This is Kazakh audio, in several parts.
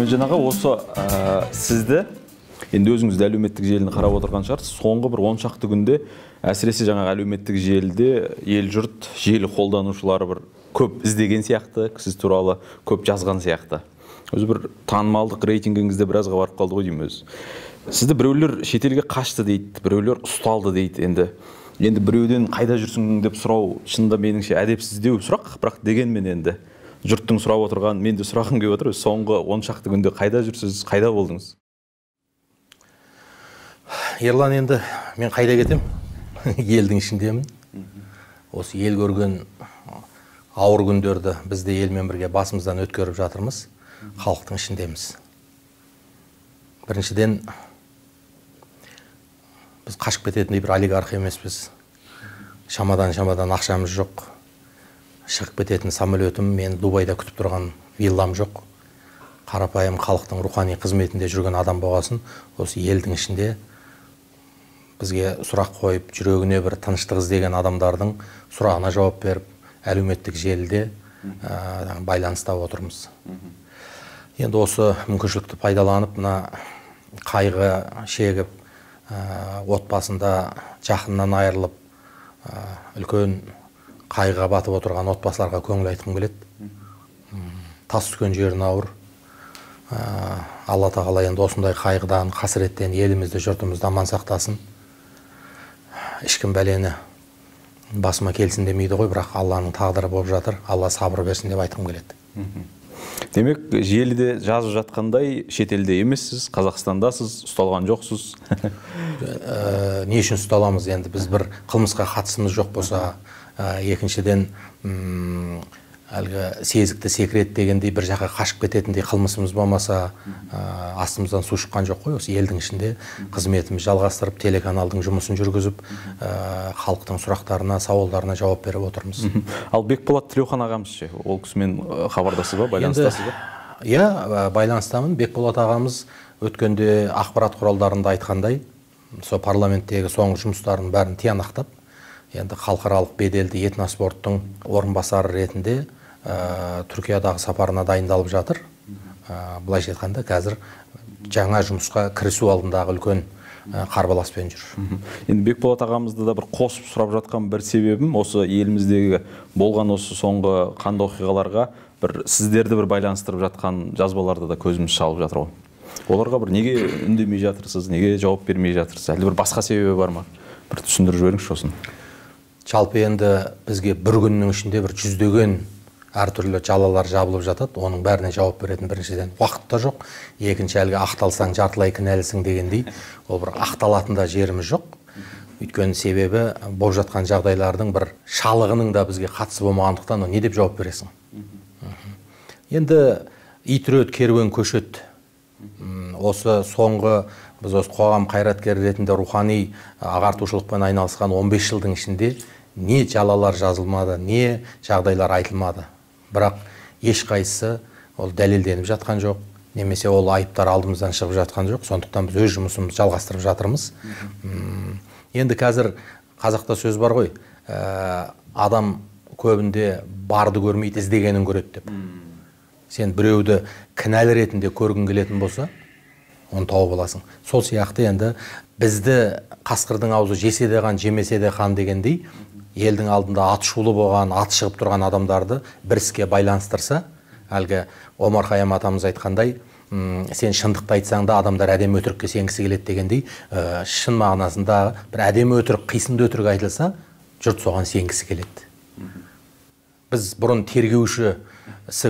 мәмеджан аға осы сізді енді өзіңіз де әлеуметтік желіні қарап отырған шығарсыз соңғы бір он шақты күнде әсіресе жаңағы әлеуметтік желіде ел жұрт желі қолданушылары бір көп іздеген сияқты сіз туралы көп жазған сияқты өзі бір танымалдық рейтингіңізде біразға барып қалды ғой деймін өзі сізді біреулер шетелге қашты дейді біреулер ұсталды дейді енді енді біреуден қайда жүрсің деп сұрау шынында меніңше әдепсіздеу сұрақ бірақ дегенмен енді жұрттың сұрап отырған мен де сұрағым келіп отыр соңғы он шақты күнде қайда жүрсіз қайда болдыңыз ерлан енді мен қайда кетем? елдің ішіндемін осы ел көрген ауыр күндерді біз де елмен бірге басымыздан өткеріп жатырмыз халықтың ішіндеміз біріншіден біз қашып кететіндей бір олигарх емеспіз шамадан шамадан ақшамыз жоқ шығып кететін самолетім мен дубайда күтіп тұрған виллам жоқ қарапайым халықтың рухани қызметінде жүрген адам болғасын осы елдің ішінде бізге сұрақ қойып жүрегіне бір тыныштық іздеген адамдардың сұрағына жауап беріп әлеуметтік желіде ә, байланыста отырмыз енді осы мүмкіншілікті пайдаланып мына қайғы шегіп ә, отбасында жақыннан айырылып ә, үлкен қайғыға батып отырған отбасыларға көңіл айтқым келеді тас түскен жерін ауыр ә, алла тағала енді осындай қайғыдан қасіреттен елімізді жұртымызды аман сақтасын ешкім бәлені басыма келсін демейді ғой бірақ алланың тағдыры болып жатыр алла сабыр берсін деп айтқым келеді демек желіде жазып жатқандай шетелде емессіз қазақстандасыз ұсталған жоқсыз ә, не үшін ұсталамыз енді біз бір қылмысқа қатысымыз жоқ болса екіншіден әлгі сезікті секрет дегендей бір жаққа қашып кететіндей қылмысымыз болмаса ә, астымыздан су шыққан жоқ қой осы елдің ішінде қызметімізді жалғастырып телеканалдың жұмысын жүргізіп халықтың сұрақтарына сауалдарына жауап беріп отырмыз ал бекболат тілеухан ағамыз ше ол кісімен хабардасыз ба байланыстасыз ба иә байланыстамын бекболат ағамыз өткенде ақпарат құралдарында айтқандай сол парламенттегі соңғы жұмыстардың бәрін тиянақтап енді халықаралық беделді этноспорттың орынбасары ретінде ә, түркиядағы сапарына дайындалып жатыр ә, былайша айтқанда қазір жаңа жұмысқа кірісу алдындағы үлкен э, қарбаласпен жүр енді бекболат ағамызды да бір қосып сұрап жатқан бір себебім осы еліміздегі болған осы соңғы қанды оқиғаларға бір сіздерді бір байланыстырып жатқан жазбаларды да көзіміз шалып жатыр ғой оларға бір неге үндемей жатырсыз неге жауап бермей жатырсыз әлде бір басқа себебі бар ма бір түсіндіріп жіберіңізші осыны жалпы енді бізге бір күннің ішінде бір жүздеген әртүрлі жалалар жабылып жатады оның бәріне жауап беретін біріншіден уақыт та жоқ екінші әлгі ақталсаң жартылай кінәлісің дегендей ол бір ақталатын да жеріміз жоқ өйткені себебі болып жатқан жағдайлардың бір шалығының да бізге қатысы болмағандықтан не деп жауап бересің енді ит үреді керуен көшет осы соңғы біз осы қоғам қайраткері ретінде рухани ағартушылықпен айналысқан 15 жылдың ішінде не жалалар жазылмады не жағдайлар айтылмады бірақ ешқайсысы ол дәлелденіп жатқан жоқ немесе ол айыптар алдымыздан шығып жатқан жоқ сондықтан біз өз жұмысымызды жалғастырып жатырмыз енді қазір қазақта сөз бар ғой ә, адам көбінде барды көрмейді іздегенін көреді деп сен біреуді кінәлі ретінде көргің келетін болса оны тауып аласың сол сияқты енді бізді қасқырдың аузы жесе де қан жемесе де қан дегендей елдің алдында шулы болған аты шығып тұрған адамдарды бір іске байланыстырса әлгі омар хайям атамыз айтқандай сен шындықты айтсаң да адамдар әдемі өтірікке сенгісі келеді дегендей ә, шын мағынасында бір әдемі өтірік қисынды өтірік айтылса жұрт соған сенгісі келеді біз бұрын тергеушісі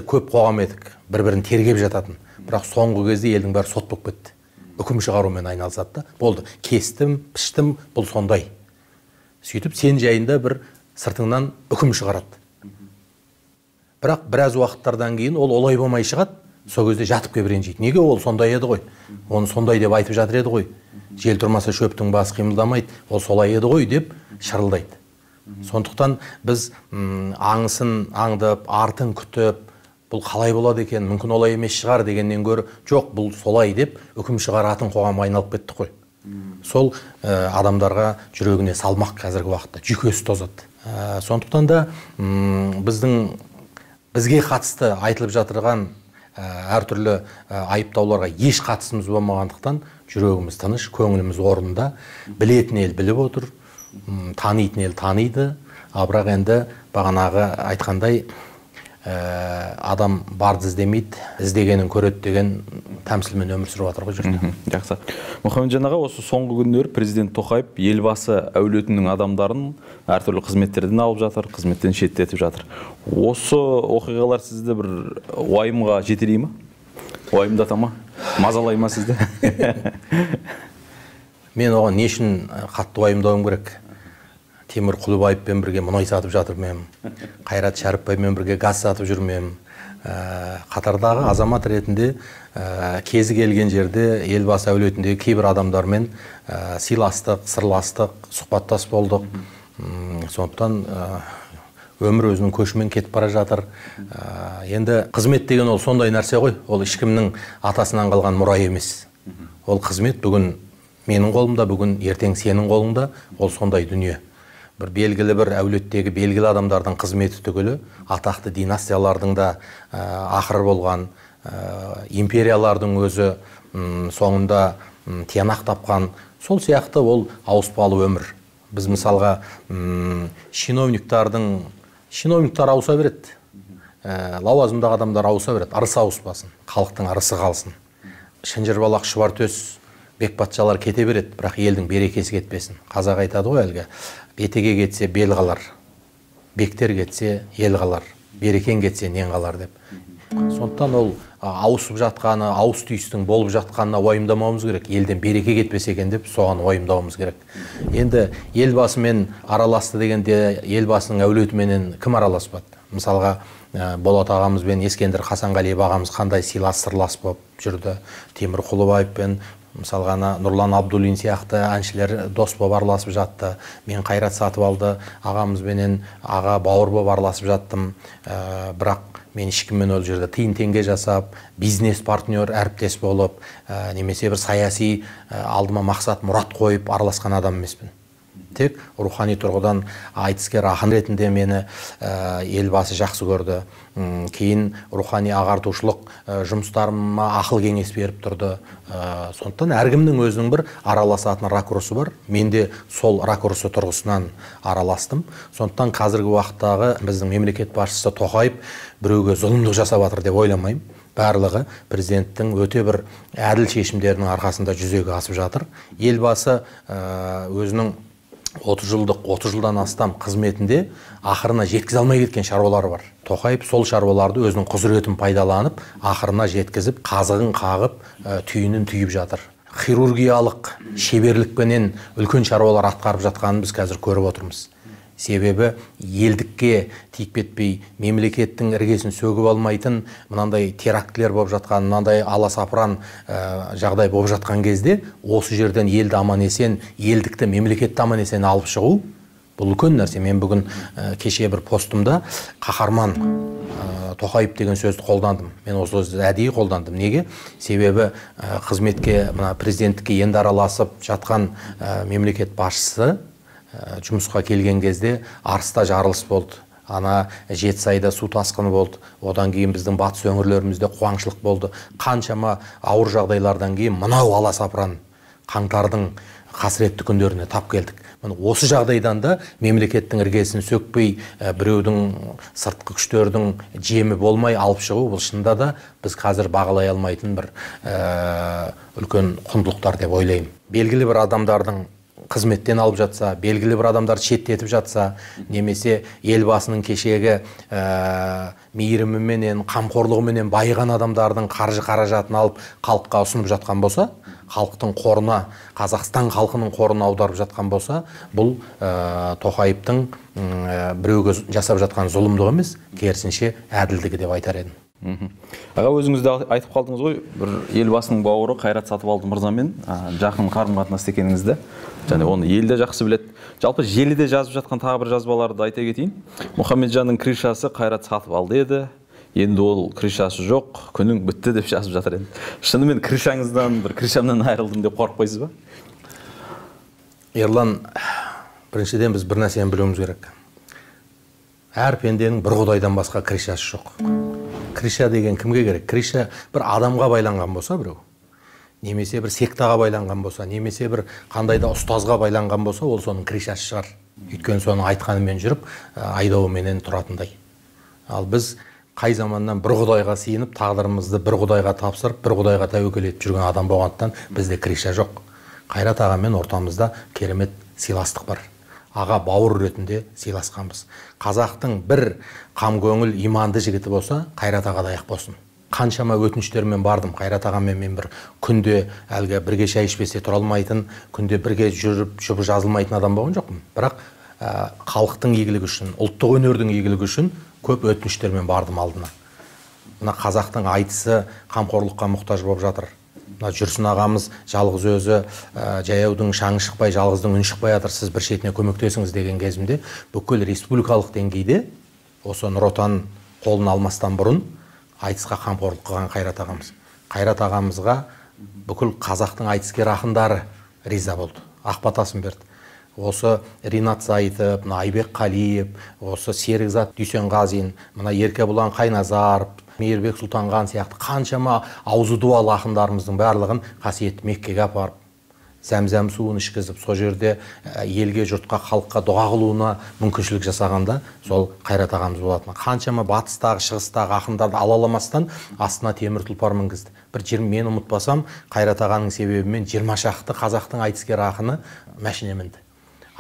көп қоғам едік бір бірін тергеп жататын бірақ соңғы кезде елдің бәрі сот болып кетті үкім шығарумен айналысады да болды кестім піштім бұл сондай сөйтіп сен жайында бір сыртыңнан үкім шығарады бірақ біраз уақыттардан кейін ол олай болмай шығады сол кезде жатып келіп ренжиді неге ол сондай еді ғой оны сондай деп айтып жатыр еді ғой жел тұрмаса шөптің басы қимылдамайды ол солай еді ғой деп шырылдайды сондықтан біз аңысын аңдып артын күтіп бұл қалай болады екен мүмкін олай емес шығар дегеннен гөрі жоқ бұл солай деп үкім шығаратын қоғамға айналып кеттік қой сол э, адамдарға жүрегіне салмақ қазіргі уақытта жүйкесі тозады ә, сондықтан да біздің бізге қатысты айтылып жатырған ә, әртүрлі айыптауларға еш қатысымыз болмағандықтан жүрегіміз тыныш көңіліміз орнында білетін ел біліп отыр ұм, танитын ел таниды ал бірақ енді бағанағы айтқандай Э, адам барды іздемейді іздегенін көреді деген тәмсілмен өмір сүріп жатыр ғой жұрт жақсы мұхамеджан аға осы соңғы күндері президент тоқаев елбасы әулетінің адамдарын әртүрлі қызметтерден алып жатыр қызметтен шеттетіп жатыр осы оқиғалар сізді бір уайымға жетелей ма уайымдата ма мазалай ма сізді мен оған не үшін қатты уайымдауым керек темір құлыбаевпен бірге мұнай сатып жатырмын қайрат шәріпбаймен бірге газ сатып жүрмін қатардағы азамат ретінде кезі келген жерде елбасы әулетіндегі кейбір адамдармен ә, сыйластық сырластық сұхбаттас болдық сондықтан ә, өмір өзінің көшімен кетіп бара жатыр енді қызмет деген ол сондай нәрсе ғой ол ешкімнің атасынан қалған мұра емес ол қызмет бүгін менің қолымда бүгін ертең сенің қолыңда ол сондай дүние бір белгілі бір әулеттегі белгілі адамдардың қызметі түгілі атақты династиялардың да ә, ақыры болған империялардың өзі соңында ұм, тиянақ тапқан сол сияқты ол ауыспалы өмір біз мысалға ұм, чиновниктардың чиновниктер ауыса береді лауазымдағы адамдар ауыса береді ырыс ауыспасын халықтың ырысы қалсын шынжырбалақ шұбартөс бек кете береді бірақ елдің берекесі кетпесін қазақ айтады ғой әлгі етеге кетсе бел қалар бектер кетсе ел қалар берекен кетсе нең қалар деп сондықтан ол ауысып жатқаны ауыс түйістің болып жатқанына уайымдамауымыз керек елден береке кетпесе екен деп соған уайымдауымыз керек енді елбасымен араласты дегенде елбасының әулетіменен кім араласпады мысалға ә, болат ағамыз бен ескендір хасанғалиев ағамыз қандай сыйлас сырлас болып жүрді темір құлыбаевпен мысалға ана нұрлан абдуллин сияқты әншілер дос болып араласып жатты мен қайрат сатып алды ағамызбенен аға бауыр болып араласып жаттым ә, бірақ мен ешкіммен ол жерде тиын теңге жасап бизнес партнер әріптес болып ә, немесе бір саяси ә, алдыма мақсат мұрат қойып араласқан адам емеспін тек рухани тұрғыдан айтыскер ақын ретінде мені ә, елбасы жақсы көрді кейін рухани ағартушылық э, жұмыстарыма ақыл кеңес беріп тұрды ә, сондықтан әркімнің өзінің бір араласатын ракурсы бар мен де сол ракурсы тұрғысынан араластым сондықтан қазіргі уақыттағы біздің мемлекет басшысы тоқаев біреуге зұлымдық жасап жатыр деп ойламаймын барлығы президенттің өте бір әділ шешімдерінің арқасында жүзеге асып жатыр елбасы э, өзінің 30 жылдық 30 жылдан астам қызметінде ақырына жеткізе алмай кеткен шаруалар бар тоқаев сол шаруаларды өзінің құзыретін пайдаланып ақырына жеткізіп қазығын қағып ә, түйінін түйіп жатыр хирургиялық шеберлікпенен үлкен шаруалар атқарып жатқанын біз қазір көріп отырмыз себебі елдікке тиіп мемлекеттің іргесін сөгіп алмайтын мынандай терактілер болып жатқан мынандай аласапыран ә, жағдай болып жатқан кезде осы жерден елді аман есен елдікті мемлекетті аман есен алып шығу бұл үлкен нәрсе мен бүгін ә, кеше бір постымда қаһарман ә, тоқаев деген сөзді қолдандым мен осы сөзді әдейі қолдандым неге себебі э, қызметке мына президенттікке енді араласып жатқан мемлекет басшысы жұмысқа келген кезде арыста жарылыс болды ана жетісайда су тасқыны болды одан кейін біздің батыс өңірлерімізде қуаңшылық болды қаншама ауыр жағдайлардан кейін мынау аласапыран қаңтардың қасіретті күндеріне тап келдік міне осы жағдайдан да мемлекеттің іргесін сөкпей ә, біреудің сыртқы күштердің жемі болмай алып шығу бұл шынында да біз қазір бағалай алмайтын бір ә, үлкен құндылықтар деп ойлаймын белгілі бір адамдардың қызметтен алып жатса белгілі бір адамдарды шеттетіп жатса немесе елбасының кешегі ә, мейіріміменен қамқорлығыменен байыған адамдардың қаржы қаражатын алып халыққа ұсынып жатқан болса халықтың қорына қазақстан халқының қорына аударып жатқан болса бұл ә, тоқаевтың ә, біреуге жасап жатқан зұлымдығы емес керісінше әділдігі деп айтар едім аға өзіңіз де айтып қалдыңыз ғой бір елбасының бауыры қайрат сатыбалды мырзамен ә, жақын қарым қатынаста екеніңізді және оны ел де жақсы біледі жалпы желіде жазып жатқан тағы бір жазбаларды айта кетейін мұхамеджанның кришасы қайрат сатып еді енді ол крышасы жоқ күнің бітті деп жазып жатыр енді шынымен крышаңыздан бір крышамнан айырылдым деп қорықпайсыз ба ерлан біріншіден біз бір нәрсені білуіміз керек әр пенденің бір құдайдан басқа кришасы жоқ криша деген кімге керек криша бір адамға байланған болса біреу немесе бір сектаға байланған болса немесе бір қандай да ұстазға байланған болса ол соның крышасы шығар өйткені соның айтқанымен жүріп айдауыменен тұратындай ал біз қай заманнан бір құдайға сиынып тағдырымызды бір құдайға тапсырып бір құдайға тәуекел етіп жүрген адам болғандықтан бізде криша жоқ қайрат ағамен ортамызда керемет сыйластық бар аға бауыр ретінде сыйласқанбыз қазақтың бір қамкөңіл иманды жігіті болса қайрат ағадай ақ болсын қаншама өтініштермен бардым қайрат ағамен мен бір күнде әлгі бірге шай ішпесе тұра алмайтын күнде бірге жүріп жұбы жазылмайтын адам болған жоқпын бірақ ә, халықтың ә, игілігі үшін ұлттық өнердің игілігі үшін көп өтініштермен бардым алдына мына қазақтың айтысы қамқорлыққа мұқтаж болып жатыр мына жүрсін ағамыз жалғыз өзі ә, жаяудың шаңы шықпай жалғыздың үні шықпай жатыр сіз бір шетіне көмектесіңіз деген кезімде бүкіл республикалық деңгейде осы нұр отан қолын алмастан бұрын айтысқа қамқорлық қылған қайрат ағамыз қайрат ағамызға бүкіл қазақтың айтыскер ақындары риза болды ақ батасын берді осы ринат зайытов мына айбек қалиев осы серікзат дүйсенғазин мына еркебұлан қайназаров мейірбек сұлтанған сияқты қаншама аузы дуалы ақындарымыздың барлығын қасиетті меккеге апарып зәмзәм суын ішкізіп сол жерде э, елге жұртқа халыққа дұға қылуына мүмкіншілік жасағанда сол қайрат ағамыз болатын қаншама батыстағы шығыстағы ақындарды алаламастан астына темір тұлпар мінгізді бір жиырма мен ұмытпасам қайрат ағаның себебімен жиырма шақты қазақтың айтыскер ақыны мәшине мінді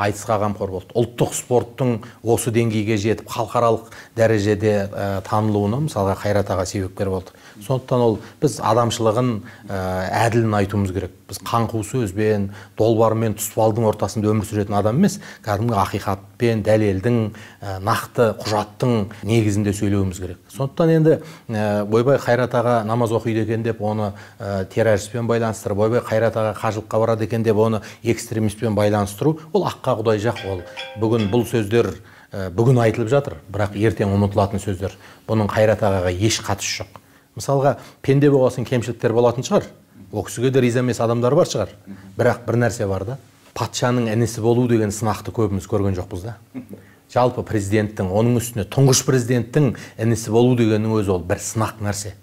айтысқа қамқор болды ұлттық спорттың осы деңгейге жетіп халықаралық дәрежеде ә, э, танылуына мысалға қайрат аға себепкер болды сондықтан ол біз адамшылығын ә, әділін айтуымыз керек біз қаңқу сөзбен долбармен тұспалдың ортасында өмір сүретін адам емес кәдімгі ақиқатпен дәлелдің ә, нақты құжаттың негізінде сөйлеуіміз керек сондықтан енді ә, ойбай қайрат аға намаз оқиды екен деп оны ә, террористпен байланыстырып ойбай қайрат аға қажылыққа барады екен деп оны экстремистпен байланыстыру ол аққа құдай жақ ол бүгін бұл сөздер бүгін айтылып жатыр бірақ ертең ұмытылатын сөздер бұның қайрат ағаға еш қатысы жоқ мысалға пенде болған соң кемшіліктер болатын шығар ол кісіге де риза емес адамдар бар шығар бірақ бір нәрсе бар да патшаның інісі болу деген сынақты көбіміз көрген жоқпыз да жалпы президенттің оның үстіне тұңғыш президенттің інісі болу дегеннің өзі ол бір сынақ нәрсе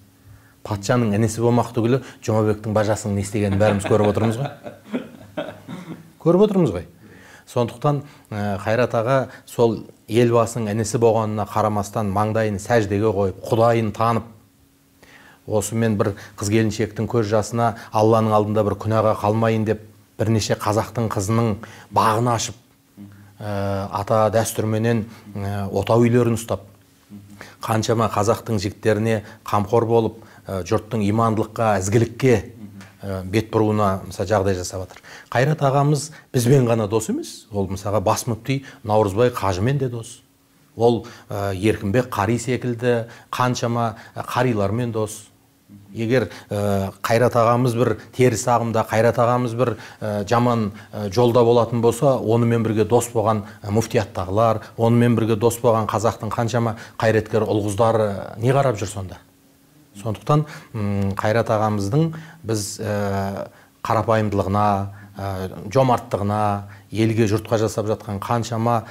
патшаның інісі болмақ түгілі жұмабектің бажасының не істегенін бәріміз көріп отырмыз ғой көріп отырмыз ғой сондықтан ә, қайрат аға сол елбасының інісі болғанына қарамастан маңдайын сәждеге қойып құдайын танып осымен бір қыз келіншектің көз жасына алланың алдында бір күнәға қалмайын деп бірнеше қазақтың қызының бағын ашып ә, ата дәстүрменен ә, отау үйлерін ұстап қаншама қазақтың жігіттеріне қамқор болып ә, жұрттың имандылыққа ізгілікке ә, бет бұруына мысалы жағдай жасап жатыр қайрат ағамыз бізбен ғана дос емес ол мысалға бас мүфти наурызбай қажымен де дос ол ә, еркінбек қари секілді қаншама ә, қарилармен дос егер ә, қайрат ағамыз бір теріс ағымда қайрат ағамыз бір э, жаман э, жолда болатын болса онымен бірге дос болған муфтияттағылар онымен бірге дос болған қазақтың қаншама қайраткер ұл қыздары не қарап жүр сонда сондықтан қайрат ағамыздың біз қарапайымдылығына жомарттығына елге жұртқа жасап жатқан қаншама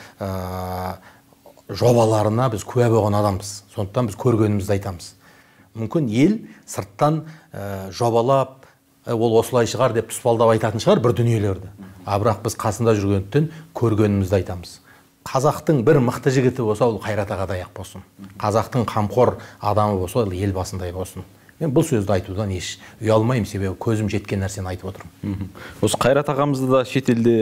жобаларына біз куә болған адамбыз сондықтан біз көргенімізді айтамыз мүмкін ел сырттан ә, жобалап «Э, ол осылай шығар деп тұспалдап айтатын шығар бір дүниелерді а бірақ біз қасында жүргендіктен көргенімізді айтамыз қазақтың бір мықты жігіті болса ол қайрат ағадай ақ болсын қазақтың қамқор адамы болса ол елбасындай болсын мен бұл сөзді айтудан еш ұялмаймын себебі көзім жеткен нәрсені айтып отырмын осы қайрат ағамызды да шетелде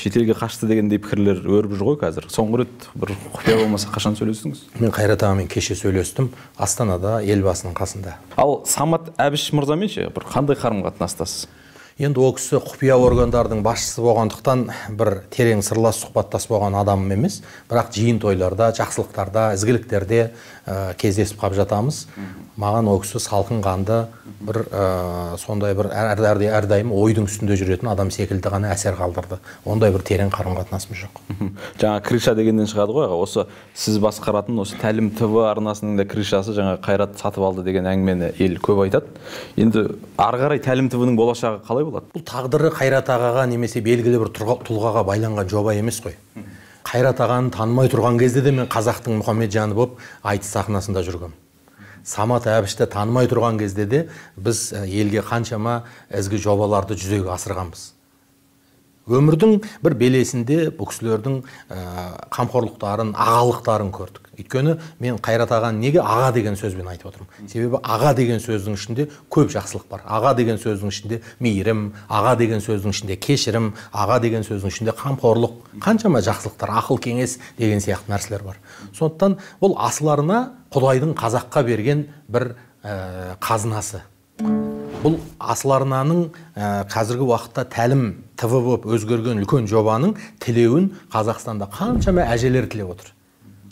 шетелге қашты дегендей пікірлер өріп жүр ғой қазір соңғы рет бір құпия болмаса қашан сөйлестіңіз мен қайрат ағамен кеше сөйлестім астанада елбасының қасында ал самат әбіш мырзамен ше бір қандай қарым қатынастасыз енді ол кісі құпия органдардың басшысы болғандықтан бір терең сырлас сұхбаттас болған адамым емес бірақ жиын тойларда жақсылықтарда ізгіліктерде ә, кездесіп қалып жатамыз маған ол кісі салқын қанды бір ә, сондай бір әрдайым әр, әр, ойдың үстінде жүретін адам секілді ғана әсер қалдырды ондай бір терең қарым қатынасым жоқ жаңа криша дегеннен шығады ғой осы сіз басқаратын осы тәлім тв арнасының да кришасы жаңа қайрат сатып алды деген әңгімені ел көп айтады енді ары қарай тәлім твның болашағы қалай болады бұл тағдыры қайрат ағаға немесе белгілі бір тұлғаға байланған жоба емес қой қайрат ағаны танымай тұрған кезде де мен қазақтың мұхаммеджаны болып айтыс сахнасында жүргенмін самат әбішті танымай тұрған кезде де біз елге қаншама ізгі жобаларды жүзеге асырғанбыз өмірдің бір белесінде бұл кісілердің э, қамқорлықтарын ағалықтарын көрдік өйткені мен қайрат ағаны неге аға деген сөзбен айтып отырмын себебі аға деген сөздің ішінде көп жақсылық бар аға деген сөздің ішінде мейірім аға деген сөздің ішінде кешірім аға деген сөздің ішінде қамқорлық қаншама жақсылықтар ақыл кеңес деген сияқты нәрселер бар сондықтан бұл асыларына құдайдың қазаққа берген бір э, қазынасы бұл асыл арнаның ә, э, қазіргі уақытта тәлім тв болып өзгерген үлкен жобаның тілеуін қазақстанда қаншама әжелер тілеп отыр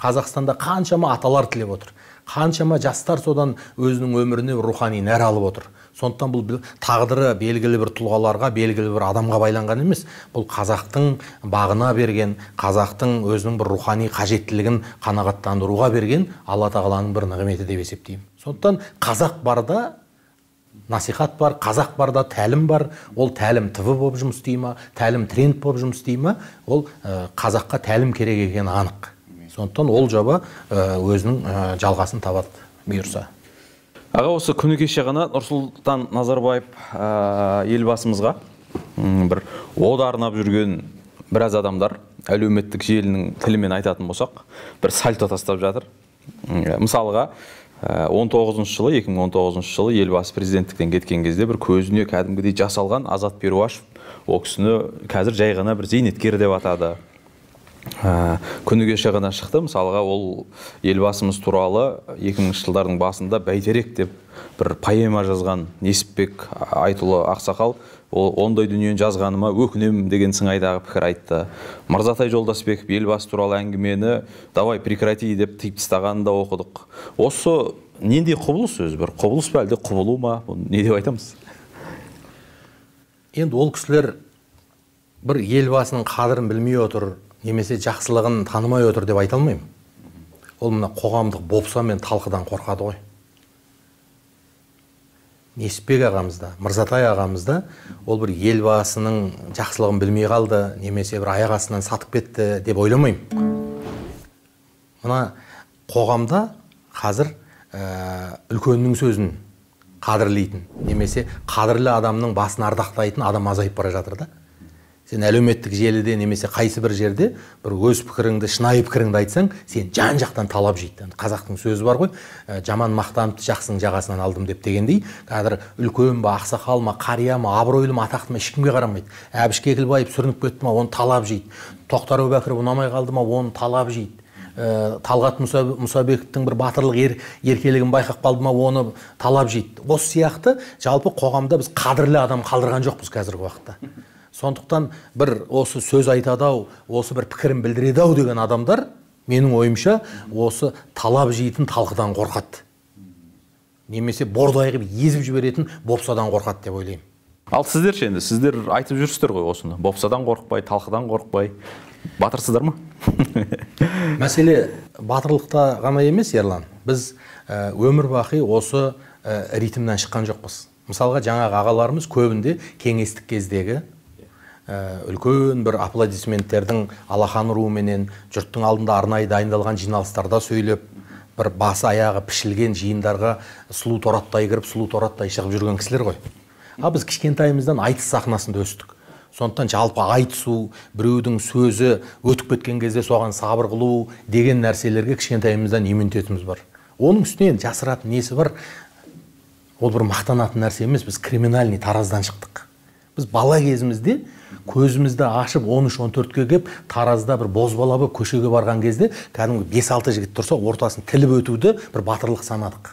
қазақстанда қаншама аталар тілеп отыр қаншама жастар содан өзінің өміріне рухани нәр алып отыр сондықтан бұл тағдыры белгілі бір тұлғаларға белгілі бір адамға байланған емес бұл қазақтың бағына берген қазақтың өзінің бір рухани қажеттілігін қанағаттандыруға берген алла тағаланың бір нығметі деп есептеймін сондықтан қазақ барда насихат бар қазақ барда тәлім бар ол тәлім тв болып жұмыс істей ма тәлім тренд болып жұмыс істей ма ол қазаққа тәлім керек екені анық сондықтан ол жоба өзінің жалғасын табады бұйырса аға осы күні кеше ғана нұрсұлтан назарбаев ә, елбасымызға бір ода арнап жүрген біраз адамдар әлеуметтік желінің тілімен айтатын болсақ бір сальто тастап жатыр мысалға 19 э, тоғызыншы жылы 2019 жылы елбасы президенттіктен кеткен кезде бір көзіне кәдімгідей жасалған азат перуашев ол кісіні қазір жай ғана бір зейнеткер деп атады ә, күні кеше ғана шықты мысалға ол елбасымыз туралы 2000 жылдардың басында бәйтерек деп бір поэма жазған несіпбек айтұлы ақсақал ол ондай дүниені жазғаныма өкінемін деген сыңайдағы пікір айтты мырзатай жолдасбеков елбасы туралы әңгімені давай прекрати деп тыйып тастағанын да оқыдық осы нендей құбылыс өзі бір құбылыс па әлде құбылу ма не деп айтамыз енді ол кісілер бір елбасының қадірін білмей отыр немесе жақсылығын танымай отыр деп айта алмаймын ол мына қоғамдық бопса мен талқыдан қорқады ғой несіпбек ағамызда мырзатай ағамызда ол бір елбасының жақсылығын білмей қалды немесе бір аяқ астынан сатып кетті деп ойламаймын мына қоғамда қазір ә, үлкеннің сөзін қадірлейтін немесе қадірлі адамның басын ардақтайтын адам азайып бара жатыр да сен әлеуметтік желіде немесе қайсы бір жерде бір өз пікіріңді шынайы пікіріңді айтсаң сен жан жақтан талап жейді қазақтың сөзі бар ғой ә, жаман мақтанып жақсының жағасынан алдым деп дегендей қазір үлкен ба ақсақал ма қария ма абыройлы ма атақты ма ешкімге қарамайды әбіш кекілбаев сүрініп кетті ма оны талап жейді тоқтар әубәкіров ұнамай қалды ма оны талап жейді ә, талғат мұсабековтің бір батырлық ер, еркелігін байқап қалды ма оны талап жейді осы сияқты жалпы қоғамда біз қадірлі адам қалдырған жоқпыз қазіргі уақытта сондықтан бір осы сөз айтады осы бір пікірін білдіреді ау деген адамдар менің ойымша осы талап жейтін талқыдан қорқады немесе бордай қылып езіп жіберетін бопсадан қорқады деп ойлаймын ал сіздерше енді сіздер айтып жүрсіздер ғой осыны бопсадан қорықпай талқыдан қорықпай батырсыздар ма мәселе батырлықта ғана емес ерлан біз э, өмір бақи осы э, ритмнен шыққан жоқпыз мысалға жаңағы ағаларымыз көбінде кеңестік кездегі Э, үлкен бір аплодисменттердің алақан руыменен жұрттың алдында арнайы дайындалған жиналыстарда сөйлеп бір басы аяғы пішілген жиындарға сұлу тораттай кіріп сұлу тораттай шығып жүрген кісілер ғой ал біз кішкентайымыздан айтыс сахнасында өстік сондықтан жалпы айтысу біреудің сөзі өтіп кеткен кезде соған сабыр қылу деген нәрселерге кішкентайымыздан иммунитетіміз бар оның үстінен жасыратын несі бар ол бір мақтанатын нәрсе емес біз криминальный тараздан шықтық біз бала кезімізде көзімізді ашып 13 14 төртке келіп таразда бір бозбала болып көшеге барған кезде кәдімгі 5-6 жігіт тұрса ортасын тіліп өтуді бір батырлық санадық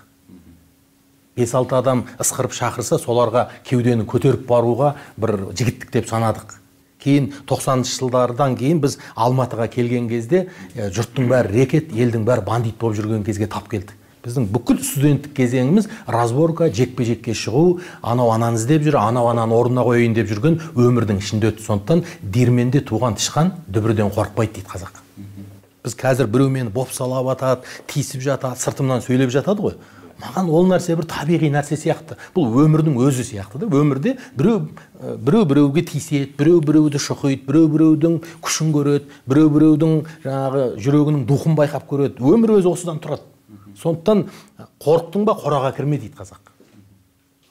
5-6 адам ысқырып шақырса соларға кеудені көтеріп баруға бір жігіттік деп санадық кейін 90 жылдардан кейін біз алматыға келген кезде жұрттың бәрі рекет елдің бәрі бандит болып жүрген кезге тап келдік біздің бүкіл студенттік кезеңіміз разборка жекпе жекке шығу анау ананы іздеп жүр анау ананы орнына қояйын деп жүрген өмірдің ішінде өтті сондықтан диірменде туған тышқан дүбірден қорықпайды дейді қазақ біз қазір біреу мені бопсалап атады тиісіп жатады сыртымнан сөйлеп жатады ғой маған ол нәрсе бір табиғи нәрсе сияқты бұл өмірдің өзі сияқты да өмірде біреу біреу біреуге тиіседі біреу біреуді шұқиды біреу біреудің күшін көреді біреу біреудің жаңағы жүрегінің духын байқап көреді өмір өзі осыдан тұрады сондықтан қорықтың ба қораға кірме дейді қазақ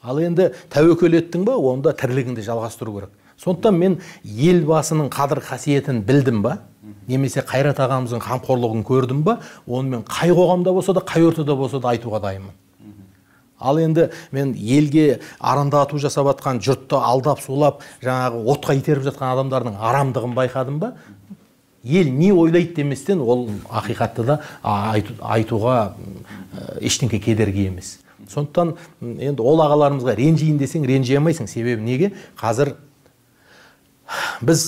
ал енді тәуекел еттің ба онда тірлігіңді жалғастыру керек сондықтан мен елбасының қадір қасиетін білдім ба немесе қайрат ағамыздың қамқорлығын көрдім ба оны мен қай қоғамда болса да қай ортада болса да айтуға дайынмын ал енді мен елге арандату жасап жатқан жұртты алдап сулап жаңағы отқа итеріп жатқан адамдардың арамдығын байқадым ба ел не ойлайды деместен ол ақиқатты да айтуға ештеңке кедергі емес сондықтан енді ол ағаларымызға ренжиін десең ренжи алмайсың себебі неге қазір біз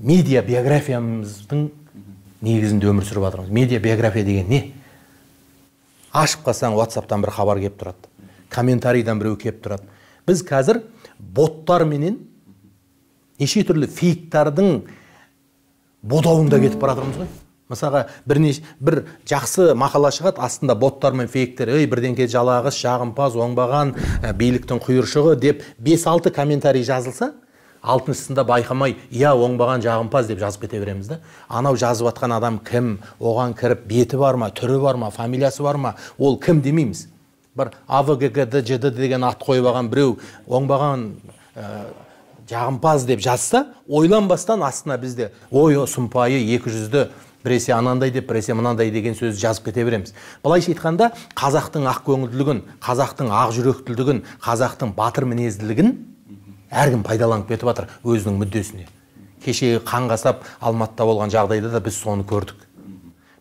медиа биографиямыздың негізінде өмір сүріп жатырмыз медиа биография деген не ашып қалсаң ватсаптан бір хабар келіп тұрады комментарийдан біреу келіп тұрады біз қазір боттарменен неше түрлі фейктардың бодауында кетіп бара жатырмыз ғой мысалға бірнеше бір жақсы мақала шығады астында боттар мен фейктер ей бірдеңке жалағыс жағымпаз оңбаған ә, биліктің құйыршығы деп 5-6 комментарий жазылса алтыншысында байқамай иә оңбаған жағымпаз деп жазып кете береміз да анау жазып жатқан адам кім оған кіріп беті бар ма түрі бар ма фамилиясы бар ма ол кім демейміз бір жд деген ат қойып алған біреу оңбаған жағымпаз деп жазса ойланбастан астына бізде ой сұмпайы екі жүзді біресе анандай деп біресе мынандай деген сөзді жазып кете береміз былайша айтқанда қазақтың ақкөңілділігін қазақтың ақжүректілігін қазақтың батыр мінезділігін әркім пайдаланып кетіп жатыр өзінің мүддесіне кешегі қанғасап сап алматыда болған жағдайда да біз соны көрдік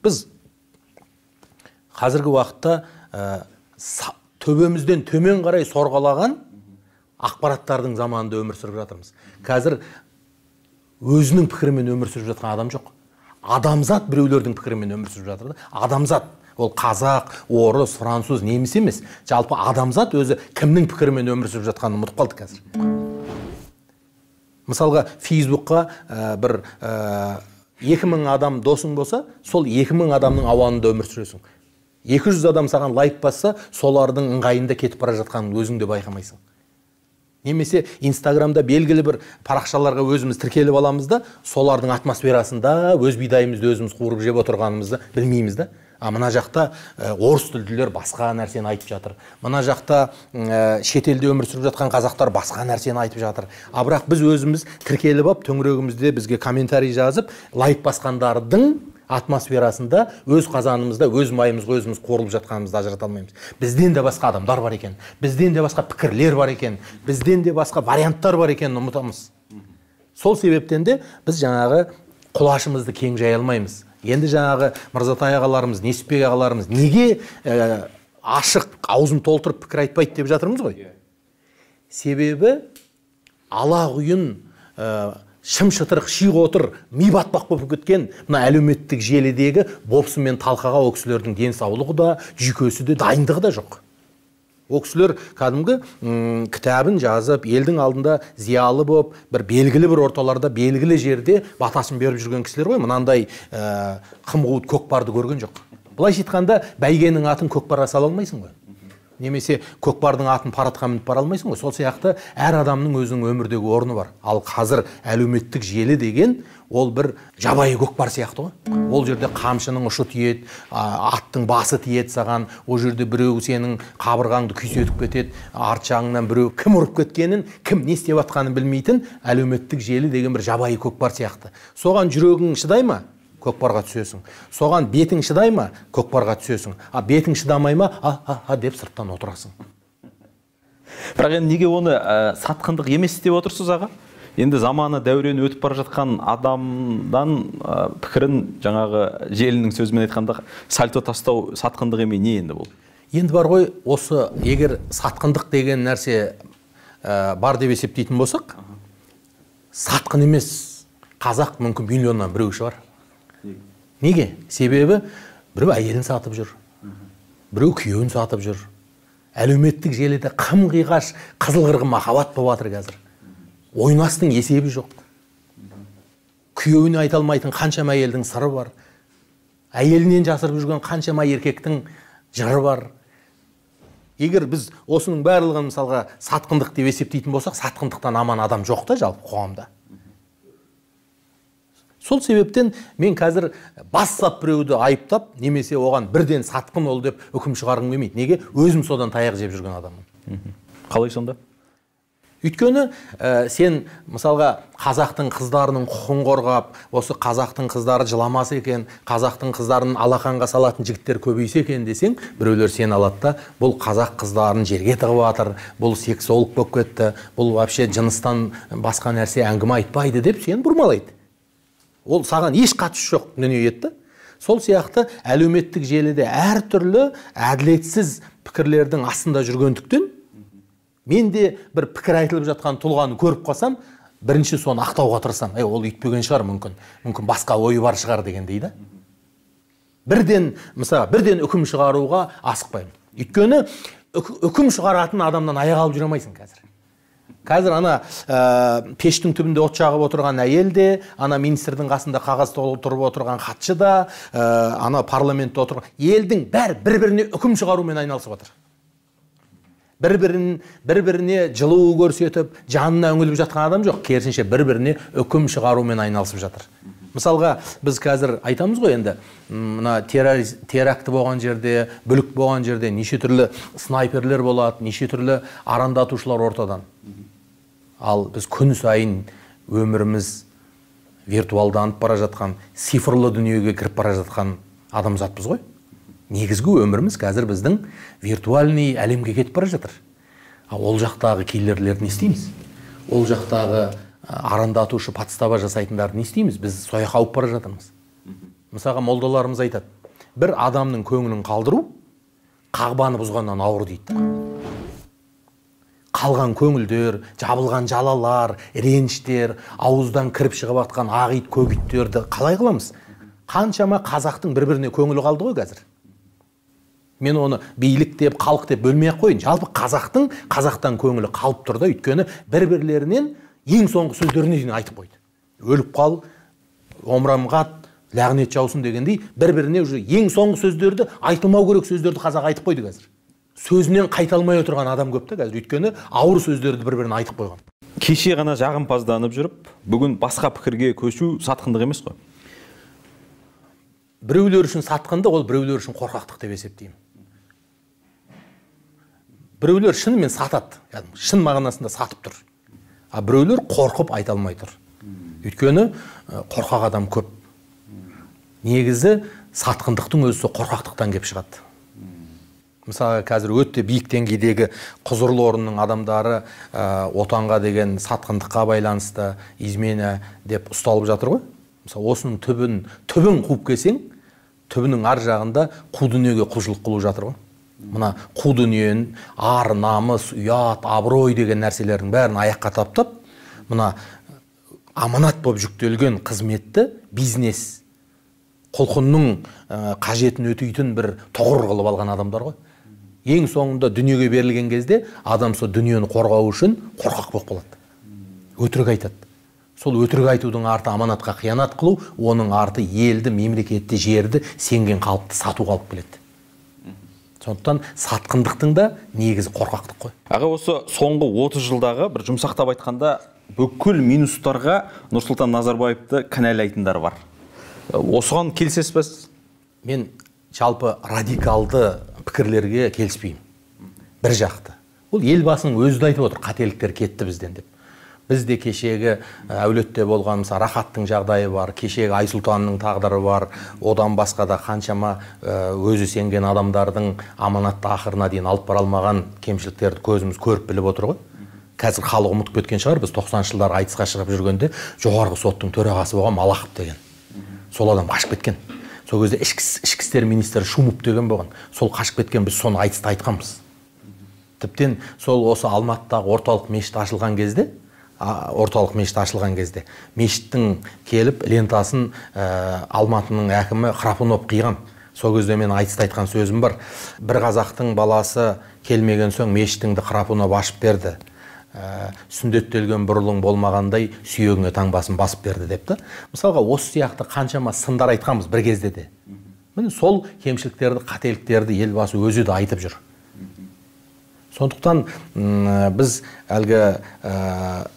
біз қазіргі уақытта ә, төбемізден төмен қарай сорғалаған ақпараттардың заманында өмір сүріп жатырмыз қазір өзінің пікірімен өмір сүріп жатқан адам жоқ адамзат біреулердің пікірімен өмір сүріп жатыр да адамзат ол қазақ орыс француз неміс емес жалпы адамзат өзі кімнің пікірімен өмір сүріп жатқанын ұмытып қалды қазір мысалға фейсбукқа ә, бір э, екі ә, мың адам досың болса сол екі мың адамның ауанында өмір сүресің екі жүз адам саған лайк басса солардың ыңғайында кетіп бара жатқанын өзің де байқамайсың немесе инстаграмда белгілі бір парақшаларға өзіміз тіркеліп аламыз да солардың атмосферасында өз бидайымызды өзіміз қуырып жеп отырғанымызды білмейміз да а мына жақта э, орыс тілділер басқа нәрсені айтып жатыр мына жақта ә, э, шетелде өмір сүріп жатқан қазақтар басқа нәрсені айтып жатыр а бірақ біз өзіміз тіркеліп алып төңірегімізде бізге комментарий жазып лайк басқандардың атмосферасында өз қазанымызда өз майымызға өзіміз қорылып жатқанымызды ажырата алмаймыз бізден де басқа адамдар бар екен бізден де басқа пікірлер бар екен бізден де басқа варианттар бар екенін ұмытамыз сол себептен де біз жаңағы құлашымызды кең жая алмаймыз енді жаңағы мырзатай ағаларымыз несіпбек ағаларымыз неге ашық аузын толтырып пікір айтпайды деп жатырмыз ғой иә. себебі ала ә, шым шытырық ши отыр ми батпақ болып кеткен мына әлеуметтік желідегі бопсы мен талқаға ол кісілердің денсаулығы да жүйкесі де дайындығы да жоқ ол кісілер кәдімгі кітабын жазып елдің алдында зиялы болып бір белгілі бір орталарда белгілі жерде батасын беріп жүрген кісілер ғой мынандай ә, э, қым қуыт көкпарды көрген жоқ былайша айтқанда бәйгенің атын көкпарға сала алмайсың ғой немесе көкпардың атын паратқа мініп бара алмайсың ғой сол сияқты әр адамның өзінің өмірдегі орны бар ал қазір әлеуметтік желі деген ол бір жабайы көкпар сияқты ғой ол жерде қамшының ұшы тиеді аттың басы тиеді саған ол жерде біреу сенің қабырғаңды күйзетіп кетеді арт жағыңнан біреу кім ұрып кеткенін кім не істеп жатқанын білмейтін әлеуметтік желі деген бір жабайы көкпар сияқты соған жүрегің шыдай ма көкпарға түсесің соған бетің шыдай ма көкпарға түсесің а бетің шыдамай ма а а, а деп сырттан отырасың бірақ енді неге оны ә, сатқындық емес деп отырсыз аға енді заманы дәурені өтіп бара жатқан адамдан ә, пікірін жаңағы желінің сөзімен айтқанда сальто тастау сатқындық емей не енді бұл енді бар ғой осы егер сатқындық деген нәрсе ә, бар деп есептейтін болсақ сатқын емес қазақ мүмкін миллионнан біреу шығар неге себебі біреу әйелін сатып жүр біреу күйеуін сатып жүр әлеуметтік желіде қым қиғаш қызыл қырғын махаббат болып жатыр қазір ойнастың есебі жоқ күйеуіне айта алмайтын қаншама әйелдің сыры бар әйелінен жасырып жүрген қаншама еркектің жыры бар егер біз осының барлығын мысалға сатқындық деп есептейтін болсақ сатқындықтан аман адам жоқ та жалпы қоғамда сол себептен мен қазір бас сап біреуді айыптап немесе оған бірден сатқын ол деп үкім шығарғым келмейді неге өзім содан таяқ жеп жүрген адаммын қалай сонда өйткені ә, сен мысалға қазақтың қыздарының құқығын қорғап осы қазақтың қыздары жыламаса екен қазақтың қыздарын алақанға салатын жігіттер көбейсе екен десең біреулер сені алады да бұл қазақ қыздарын жерге тығып жатыр бұл сексолог болып кетті бұл вообще жыныстан басқа нәрсе әңгіме айтпайды деп сені бұрмалайды ол саған еш қатысы жоқ дүние еді сол сияқты әлеуметтік желіде әртүрлі әділетсіз пікірлердің астында жүргендіктен мен де бір пікір айтылып жатқан тұлғаны көріп қалсам бірінші соны ақтауға тырысамын е ол үйтпеген шығар мүмкін мүмкін басқа ойы бар шығар дегендей да бірден мысалы бірден үкім шығаруға асықпаймын өйткені үкім шығаратын адамнан аяқ алып жүре қазір қазір ана ә, пештің түбінде от жағып отырған әйел де ана министрдің қасында қағаз тұрып отырған хатшы да ә, ана парламентте отырған елдің бәрі бір біріне үкім шығарумен айналысып жатыр бір бірін бір біріне жылу көрсетіп жанына үңіліп жатқан адам жоқ керісінше бір біріне үкім шығарумен айналысып жатыр мысалға біз қазір айтамыз ғой енді мына теракті болған жерде бүлік болған жерде неше түрлі снайперлер болады неше түрлі арандатушылар ортадан ал біз күн сайын өміріміз виртуалданып бара жатқан цифрлы дүниеге кіріп бара жатқан адамзатпыз ғой негізгі өміріміз қазір біздің виртуальный әлемге кетіп бара жатыр ал ол жақтағы киллерлерді не істейміз ол жақтағы арандатушы подстава жасайтындарды не істейміз біз сол жаққа ауып бара жатырмыз мысалға молдаларымыз айтады бір адамның көңілін қалдыру қағбаны бұзғаннан ауыр дейді қалған көңілдер жабылған жалалар реніштер ауыздан кіріп шығып жатқан ақ ит көк иттерді қалай қыламыз қаншама қазақтың бір біріне көңілі қалды ғой қазір мен оны билік деп халық деп бөлмей ақ қояйын жалпы қазақтың қазақтан көңілі қалып тұр да өйткені бір бірлерінен ең соңғы сөздеріне дейін айтып қойды өліп қал қат ләғнет жаусын дегендей бір біріне уже ең соңғы сөздерді айтылмау керек сөздерді қазақ айтып қойды қазір сөзінен қайта алмай отырған адам көп та қазір өйткені ауыр сөздерді бір бірін айтып қойған кеше ғана жағымпазданып жүріп бүгін басқа пікірге көшу сатқындық емес қой біреулер үшін сатқындық ол біреулер үшін қорқақтық деп есептеймін біреулер шынымен сатады яғни шын мағынасында сатып тұр ал біреулер қорқып айта алмай тұр өйткені қорқақ адам көп негізі сатқындықтың өзі сол қорқақтықтан келіп шығады мысалы қазір өте биік деңгейдегі құзырлы орынның адамдары ә, отанға деген сатқындыққа байланысты измена деп ұсталып жатыр ғой мысалы осының түбін түбін қуып келсең түбінің ар жағында қу дүниеге құлшылық қылу жатыр ғой мына қу дүниені ар намыс ұят абырой деген нәрселердің бәрін аяққа таптап мына аманат болып жүктелген қызметті бизнес құлқынның ә, қажетін өтейтін бір тұғыр қылып алған адамдар ғой ең соңында дүниеге берілген кезде адам сол дүниені қорғау үшін қорқақ болып қалады өтірік айтады сол өтірік айтудың арты аманатқа қиянат қылу оның арты елді мемлекетті жерді сенген қалыпты сатуға алып келеді сондықтан сатқындықтың да негізі қорқақтық қой аға осы соңғы 30 жылдағы бір жұмсақтап айтқанда бүкіл минустарға нұрсұлтан назарбаевты кінәлайтындар бар осыған келісесіз мен жалпы радикалды пікірлерге келіспеймін бір жақты бұл елбасының өзі де айтып отыр қателіктер кетті бізден деп бізде кешегі әулетте болған мысалы рахаттың жағдайы бар кешегі айсұлтанның тағдыры бар одан басқа да қаншама өзі сенген адамдардың аманатты ақырына дейін алып бара алмаған кемшіліктерді көзіміз көріп біліп отыр ғой қазір халық ұмытып кеткен шығар біз тоқсаныншы жылдары айтысқа шығып жүргенде жоғарғы соттың төрағасы болған малахов деген сол адам қашып кеткен сол кезде ішкі істер министрі шумов деген болған сол қашып кеткен біз соны айтыста айтқанбыз тіптен сол осы алматыдағы орталық мешіт ашылған кезде а, орталық мешіт ашылған кезде мешіттің келіп лентасын ә, алматының әкімі храпунов қиған сол кезде мен айтыста айтқан сөзім бар бір қазақтың баласы келмеген соң мешітіңді храпунов ашып берді ә, сүндеттелген бұрылың болмағандай сүйегіңе таңбасын басып берді депті. та мысалға осы сияқты қаншама сындар айтқанбыз бір кезде де міне сол кемшіліктерді қателіктерді елбасы өзі де айтып жүр сондықтан э, біз әлгі ә,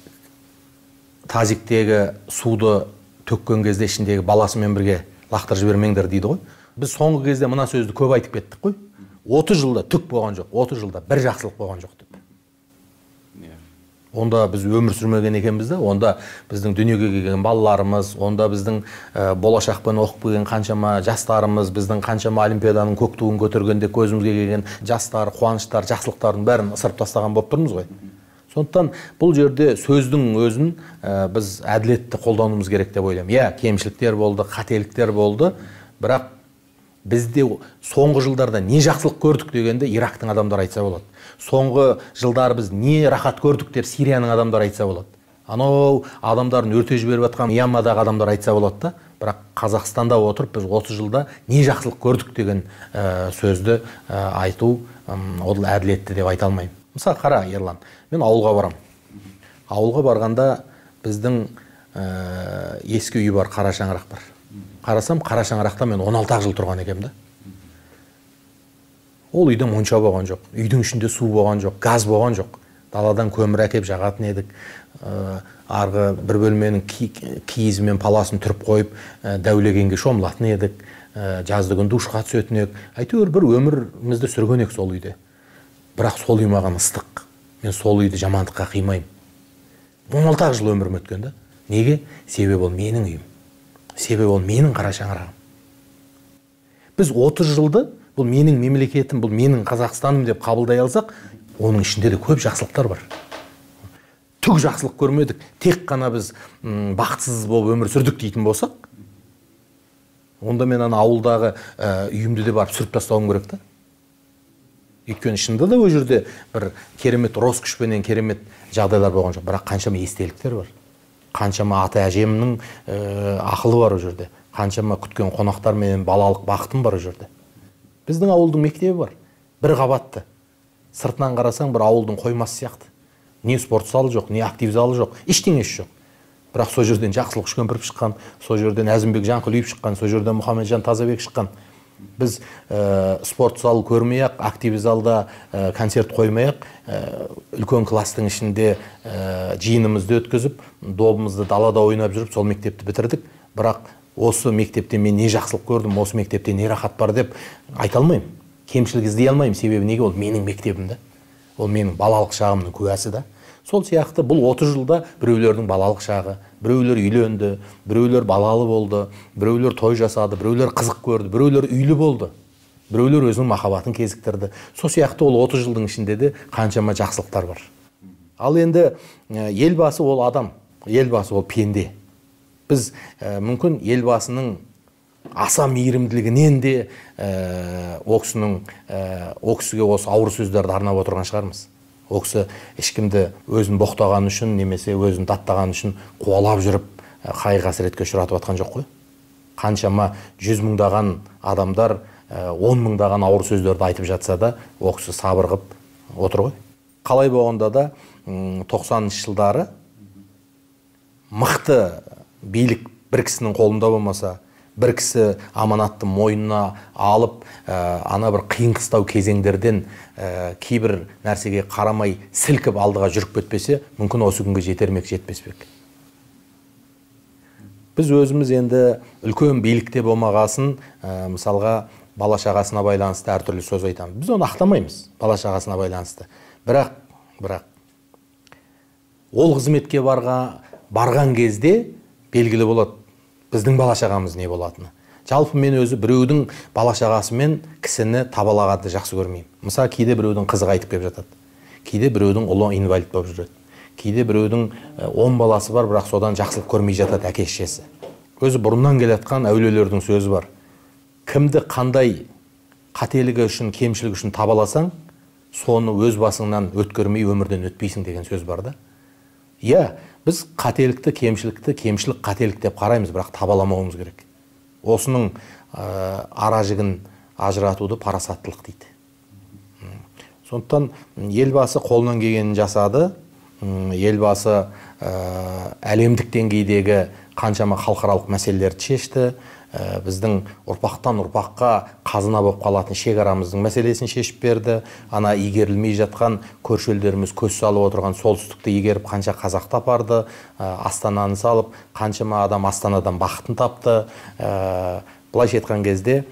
тазиктегі суды төккен кезде ішіндегі баласымен бірге лақтырып жібермеңдер дейді ғой біз соңғы кезде мына сөзді көп айтып кеттік қой отыз жылда түк болған жоқ отыз жылда бір жақсылық болған жоқ деп онда біз өмір сүрмеген екенбіз да онда біздің дүниеге келген балаларымыз онда біздің ә, болашақпен оқып келген қаншама жастарымыз біздің қаншама олимпиаданың көк туын көтергенде көзімізге келген жастар қуаныштар жақсылықтардың бәрін ысырып тастаған болып тұрмыз ғой сондықтан бұл жерде сөздің өзін ә, біз әділетті қолдануымыз керек деп ойлаймын иә кемшіліктер болды қателіктер болды бірақ бізде соңғы жылдарда не жақсылық көрдік дегенде ирактың адамдары айтса болады соңғы жылдары біз не рахат көрдік деп сирияның адамдары айтса болады анау адамдарын өртеп жіберіп жатқан мьянмадағы адамдар айтса болады да бірақ қазақстанда отырып біз осы жылда не жақсылық көрдік деген э, сөзді э, айту ол әділетті деп айта алмаймын мысалы қара ерлан мен ауылға барам. ауылға барғанда біздің ә, ескі үй бар қара шаңырақ бар қарасам қара шаңырақта мен 16 ақ жыл тұрған екенмін да ол үйде монша болған жоқ үйдің ішінде су болған жоқ газ болған жоқ даладан көмір әкеліп жағатын едік ә, арғы бір бөлменің ки, киізі мен паласын түріп қойып ә, дәулегенге шомылатын едік ә, э, жазды күні душқа түсетін едік әйтеуір бір өмірімізді сүрген едік сол үйде бірақ сол үй маған ыстық мен сол үйді жамандыққа қимаймын он алты ақ жыл өмірім өткен да неге себебі ол менің үйім себебі ол менің қара шаңырағым біз отыз жылды бұл менің мемлекетім бұл менің қазақстаным деп қабылдай алсақ оның ішінде де көп жақсылықтар бар түк жақсылық көрмедік тек қана біз бақытсыз болып өмір сүрдік дейтін болсақ онда мен ана ауылдағы ә, үйімді де барып сүріп тастауым керек та өйткені шынында да ол жерде бір керемет роскошьпенен керемет жағдайлар болған жоқ бірақ қаншама естеліктер бар қаншама ата әжемнің ә, ақылы бар ол жерде қаншама күткен қонақтар мен балалық бақытым бар ол жерде біздің ауылдың мектебі бар бір қабатты сыртынан қарасаң бір ауылдың қоймасы сияқты не спорт залы жоқ не актив залы жоқ ештеңесі жоқ бірақ сол жерден жақсылық үшкемпіров шыққан сол жерден әзімбек жанқұлиев шыққан сол жерден мұхамеджан тазабек шыққан біз ә, спорт зал көрмей ақ актив залда э, концерт қоймай ақ ә, э, үлкен класстың ішінде жиынымызды өткізіп добымызды далада ойнап жүріп сол мектепті бітірдік бірақ осы мектепте мен не жақсылық көрдім осы мектепте не рахат бар деп айта алмаймын кемшілік іздей алмаймын себебі неге ол менің мектебім да ол менің балалық шағымның куәсі да сол сияқты бұл 30 жылда біреулердің балалық шағы біреулер үйленді біреулер балалы болды біреулер той жасады біреулер қызық көрді біреулер үйлі болды біреулер өзінің махаббатын кезіктірді сол сияқты ол 30 жылдың ішінде де қаншама жақсылықтар бар ал енді елбасы ол адам елбасы ол пенде біз э, мүмкін елбасының аса мейірімділігінен де э, ол кісінің э, ол кісіге осы ауыр сөздерді арнап отырған шығармыз ол кісі ешкімді өзін боқтағаны үшін немесе өзін даттағаны үшін қуалап жүріп қай қасіретке ұшыратып жатқан жоқ қой қаншама жүз мыңдаған адамдар он мыңдаған ауыр сөздерді айтып жатса да ол кісі сабыр қылып отыр ғой қалай болғанда да тоқсаныншы жылдары мықты билік бір кісінің қолында болмаса бір кісі аманатты мойнына алып ә, ана бір қиын қыстау кезеңдерден ә, кейбір нәрсеге қарамай сілкіп алдыға жүріп кетпесе мүмкін осы күнге жетер ме жетпес пе біз өзіміз енді үлкен билікте болмағасын ә, мысалға бала шағасына байланысты әртүрлі сөз айтамыз біз оны ақтамаймыз бала шағасына байланысты бірақ бірақ ол қызметке барға барған кезде белгілі болады біздің бала шағамыз не болатыны жалпы мен өзі біреудің бала шағасы мен кісіні табалағанды жақсы көрмеймін мысалы кейде біреудің қызы қайтып келіп жатады кейде біреудің ұлы инвалид болып жүреді кейде біреудің он баласы бар бірақ содан жақсылық көрмей жатады әке шешесі өзі бұрыннан келе жатқан әулиелердің сөзі бар кімді қандай қателігі үшін кемшілігі үшін табаласаң соны өз басыңнан өткермей өмірден өтпейсің деген сөз бар да иә біз қателікті кемшілікті кемшілік қателік деп қараймыз бірақ табаламауымыз керек осының ә, ара жігін ажыратуды парасаттылық дейді сондықтан елбасы қолынан келгенін жасады елбасы ә, әлемдік деңгейдегі қаншама халықаралық мәселелерді шешті ә, біздің ұрпақтан ұрпаққа қазына болып қалатын шекарамыздың мәселесін шешіп берді ана игерілмей жатқан көрші елдеріміз көз салып отырған солтүстікті игеріп қанша қазақты апарды ә, э, астананы салып қаншама адам астанадан бақытын тапты ә, былайша айтқан кезде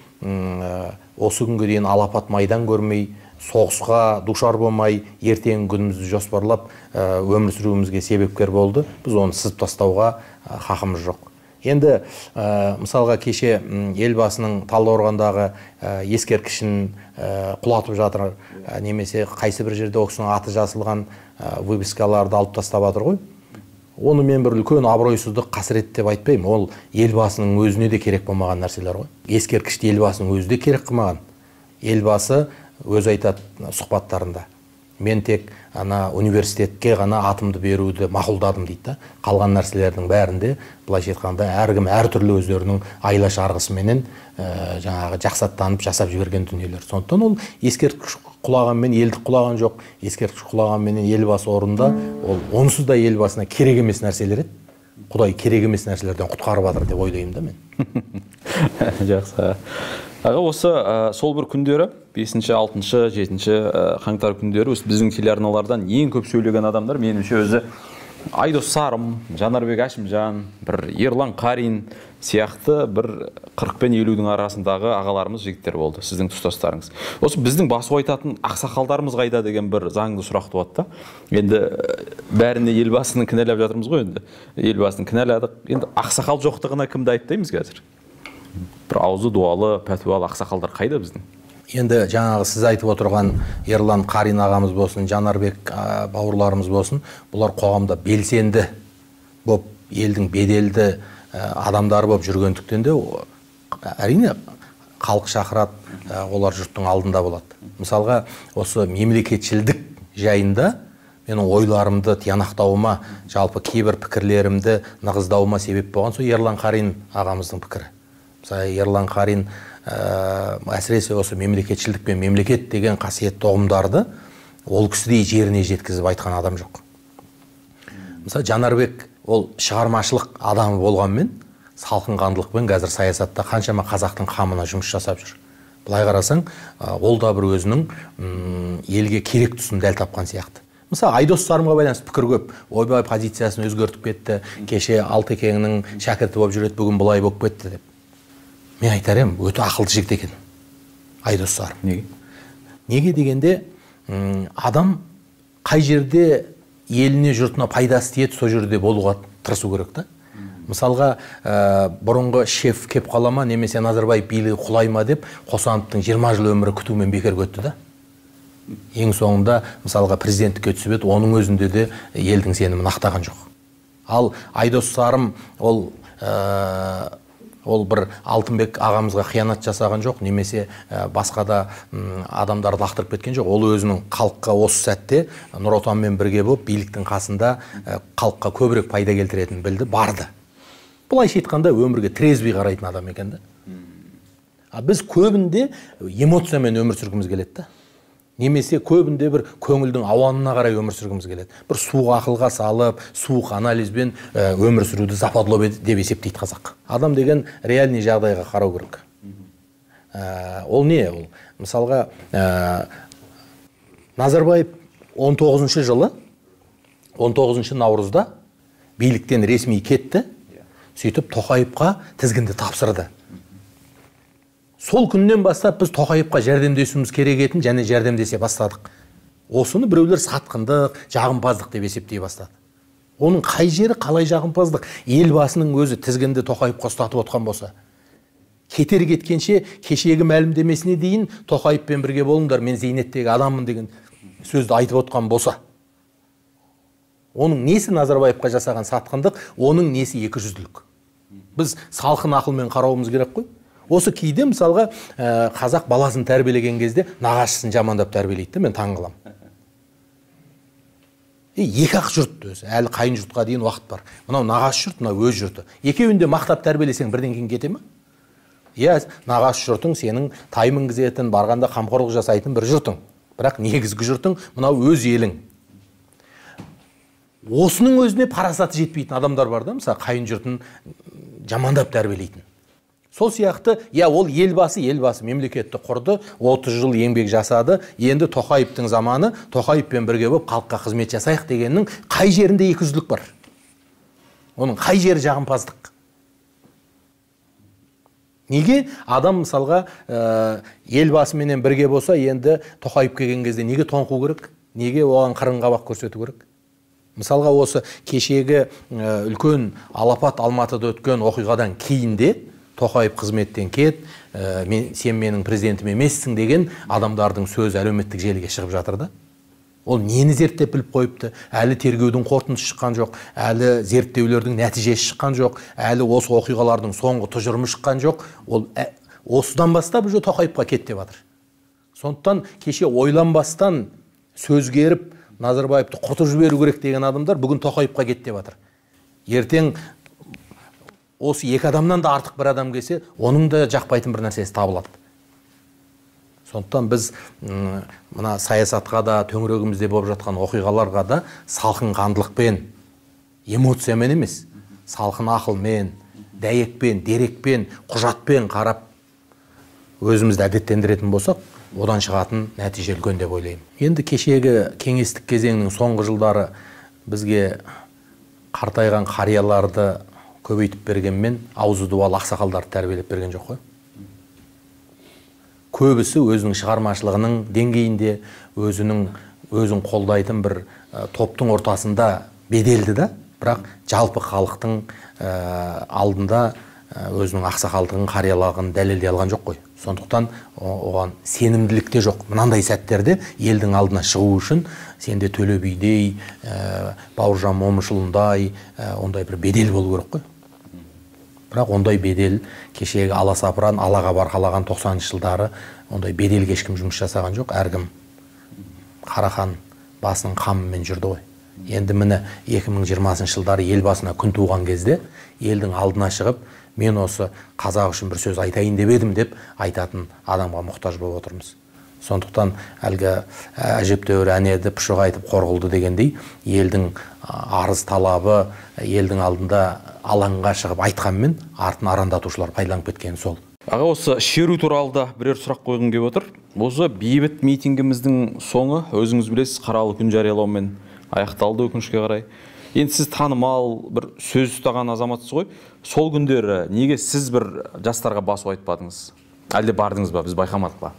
осы күнге дейін алапат майдан көрмей соғысқа душар болмай ертеңгі күнімізді жоспарлап өмір сүруімізге себепкер болды біз оны сызып тастауға хақымыз жоқ енді ә, мысалға кеше елбасының талдықорғандағы ә, ескерткішін ә, құлатып жатыр немесе қайсы бір жерде ол аты жазылған ә, алып тастап жатыр ғой оны мен бір үлкен абыройсыздық қасірет деп айтпаймын ол елбасының өзіне де керек болмаған нәрселер ғой ескерткішті елбасының өзі де керек қылмаған елбасы өзі айтады сұхбаттарында мен тек ана университетке ғана атымды беруді мақұлдадым дейді да қалған нәрселердің бәрінде былайша айтқанда әркім әртүрлі өздерінің айла шарғысыменен ә, жаңағы жақсаттанып жасап жіберген дүниелер сондықтан ол ескерткіш құлағанмен елдік құлаған жоқ ескерткіш құлағанменен елбасы орнында ол онсыз да елбасына керек емес нәрселер еді құдай керек емес нәрселерден құтқарып жатыр деп ойлаймын да мен жақсы аға осы ә, сол бір күндері бесінші алтыншы жетінші ә, қаңтар күндері осы біздің телеарналардан ең көп сөйлеген адамдар меніңше өзі айдос сарым жанарбек әшімжан бір ерлан қарин сияқты бір қырық пен елудің арасындағы ағаларымыз жігіттер болды сіздің тұстастарыңыз осы біздің басу айтатын ақсақалдарымыз қайда деген бір заңды сұрақ туады да енді бәріне елбасыны кінәлап жатырмыз ғой енді елбасын кінәладық енді ақсақал жоқтығына кімді айыптаймыз қазір бір аузы дуалы пәтуалы ақсақалдар қайда біздің енді жаңағы сіз айтып отырған ерлан қарин ағамыз болсын жанарбек бауырларымыз болсын бұлар қоғамда белсенді боп елдің беделді адамдары болып жүргендіктен де әрине халық шақырады олар жұрттың алдында болады мысалға осы мемлекетшілдік жайында менің ойларымды тиянақтауыма жалпы кейбір пікірлерімді нығыздауыма себеп болған сол ерлан қарин ағамыздың пікірі ерлан қарин ә, әсіресе осы мемлекетшілдік пен мемлекет деген қасиетті ұғымдарды ол кісідей жеріне жеткізіп айтқан адам жоқ мысалы жанарбек ол шығармашылық адамы болғанмен салқын қандылықпен қазір саясатта қаншама қазақтың қамына жұмыс жасап жүр былай қарасаң э, ол да бір өзінің елге керек тұсын дәл тапқан сияқты мысалы айдос сарымға байланысты пікір көп ойбай позициясын өзгертіп кетті кеше алтекеңнің шәкірті болып жүреді бүгін былай болып кетті деп мен айтар едім өте ақылды жігіт екен айдос сарым неге неге дегенде адам қай жерде еліне жұртына пайдасы тиеді сол жерде болуға тырысу керек та мысалға э, бұрынғы шеф кеп қала ма немесе назарбаев билігі құлай ма деп қосановтың жиырма жыл өмірі күтумен бекер өтті да ең соңында мысалға президенттікке түсіп еді оның өзінде де елдің сенімін ақтаған жоқ ал айдос сарым ол э, ол бір алтынбек ағамызға қиянат жасаған жоқ немесе э, басқа да адамдарды лақтырып кеткен жоқ ол өзінің халыққа осы сәтте э, нұр отанмен бірге болып биліктің қасында э, халыққа көбірек пайда келтіретінін білді барды былайша айтқанда өмірге трезвый қарайтын адам екен да а біз көбінде эмоциямен өмір сүргіміз келеді да немесе көбінде бір көңілдің ауанына қарай өмір сүргіміз келеді бір суық ақылға салып суық анализбен э, өмір сүруді западло деп есептейді қазақ адам деген реальный жағдайға қарау керек э, ол не ол мысалға ә, назарбаев 19 жылы 19 наурызда биліктен ресми кетті иә. сөйтіп тоқаевқа тізгінді тапсырды сол күннен бастап біз тоқаевқа жәрдемдесуіміз керек етін және жәрдемдесе бастадық осыны біреулер сатқындық жағымпаздық деп есептей бастады оның қай жері қалай жағымпаздық елбасының өзі тізгінді тоқаевқа ұстатып отқан болса кетер кеткенше кешегі мәлімдемесіне дейін тоқаевпен бірге болыңдар мен зейнеттегі адаммын деген сөзді айтып отқан болса оның несі назарбаевқа жасаған сатқындық оның несі екіжүзділік біз салқын ақылмен қарауымыз керек қой осы кейде мысалға ә, қазақ баласын тәрбиелеген кезде нағашысын жамандап тәрбиелейді да мен таңғаламын екі ақ жұрт өзі әлі қайын жұртқа дейін уақыт бар мынау нағашы жұрт мынау өз жұрты екеуін де мақтап тәрбиелесең бірден кейін кете ма иә нағашы жұртың сенің тай мінгізетін барғанда қамқорлық жасайтын бір жұртың бірақ негізгі жұртың мынау өз елің осының өзіне парасаты жетпейтін адамдар бар да мысалы қайын жұртын жамандап тәрбиелейтін сол сияқты иә ол елбасы елбасы мемлекетті құрды 30 жыл еңбек жасады енді тоқаевтың заманы тоқаевпен бірге болып халыққа қызмет жасайық дегеннің қай жерінде екіжүзділік бар оның қай жері жағымпаздық неге адам мысалға ә, елбасыменен бірге болса енді тоқаев келген кезде неге тоңқу керек неге оған қырын қабақ көрсету керек мысалға осы кешегі үлкен алапат алматыда өткен оқиғадан кейінде? тоқаев қызметтен кет ә, мен, сен менің президентім емессің деген адамдардың сөзі әлеуметтік желіге шығып жатыр да ол нені зерттеп біліп қойыпты әлі тергеудің қорытындысы шыққан жоқ әлі зерттеулердің нәтижесі шыққан жоқ әлі осы оқиғалардың соңғы тұжырымы шыққан жоқ ол ә, осыдан бастап уже тоқаевқа кет деп жатыр сондықтан кеше ойланбастан сөзгеріп назарбаевты құртып жіберу керек деген адамдар бүгін тоқаевқа кет деп жатыр ертең осы екі адамнан да артық бір адам келсе оның да жақпайтын бір нәрсесі табылады сондықтан біз мына саясатқа да төңірегімізде болып жатқан оқиғаларға да салқын қандылықпен эмоциямен емес салқын ақылмен дәйекпен дерекпен құжатпен қарап өзімізді әдеттендіретін болсақ одан шығатын нәтиже үлкен деп ойлаймын енді кешегі кеңестік кезеңнің соңғы жылдары бізге қартайған қарияларды көбейтіп бергенмен аузы дуалы ақсақалдарды тәрбиелеп берген жоқ қой көбісі өзінің шығармашылығының деңгейінде өзінің өзін қолдайтын бір топтың ортасында беделді да бірақ жалпы халықтың ә, алдында өзінің ақсақалдығын қариялығын дәлелдей алған жоқ қой сондықтан оған сенімділік жоқ мынандай сәттерде елдің алдына шығу үшін сенде төле бидей ә, э, бауыржан момышұлындай ә, ондай бір бедел болу керек қой бірақ ондай бедел кешегі аласапыран алаға барқалаған тоқсаныншы жылдары ондай беделге ешкім жұмыс жасаған жоқ әркім қарахан басының қамымен жүрді ғой енді міне 2020 жылдары ел басына күн туған кезде елдің алдына шығып мен осы қазақ үшін бір сөз айтайын деп едім деп айтатын адамға мұқтаж болып отырмыз сондықтан әлгі әжептәуір әнеді пұшық айтып қор дегендей елдің арыз талабы елдің алдында алаңға шығып айтқанмен артын арандатушылар пайдаланып кеткені сол аға осы шеру туралы да бірер сұрақ қойғым келіп отыр осы бейбіт митингіміздің соңы өзіңіз білесіз қаралы күн жариялаумен аяқталды өкінішке қарай енді сіз танымал бір сөз ұстаған азаматсыз ғой сол күндері неге сіз бір жастарға басу айтпадыңыз әлде бардыңыз ба біз байқамадық па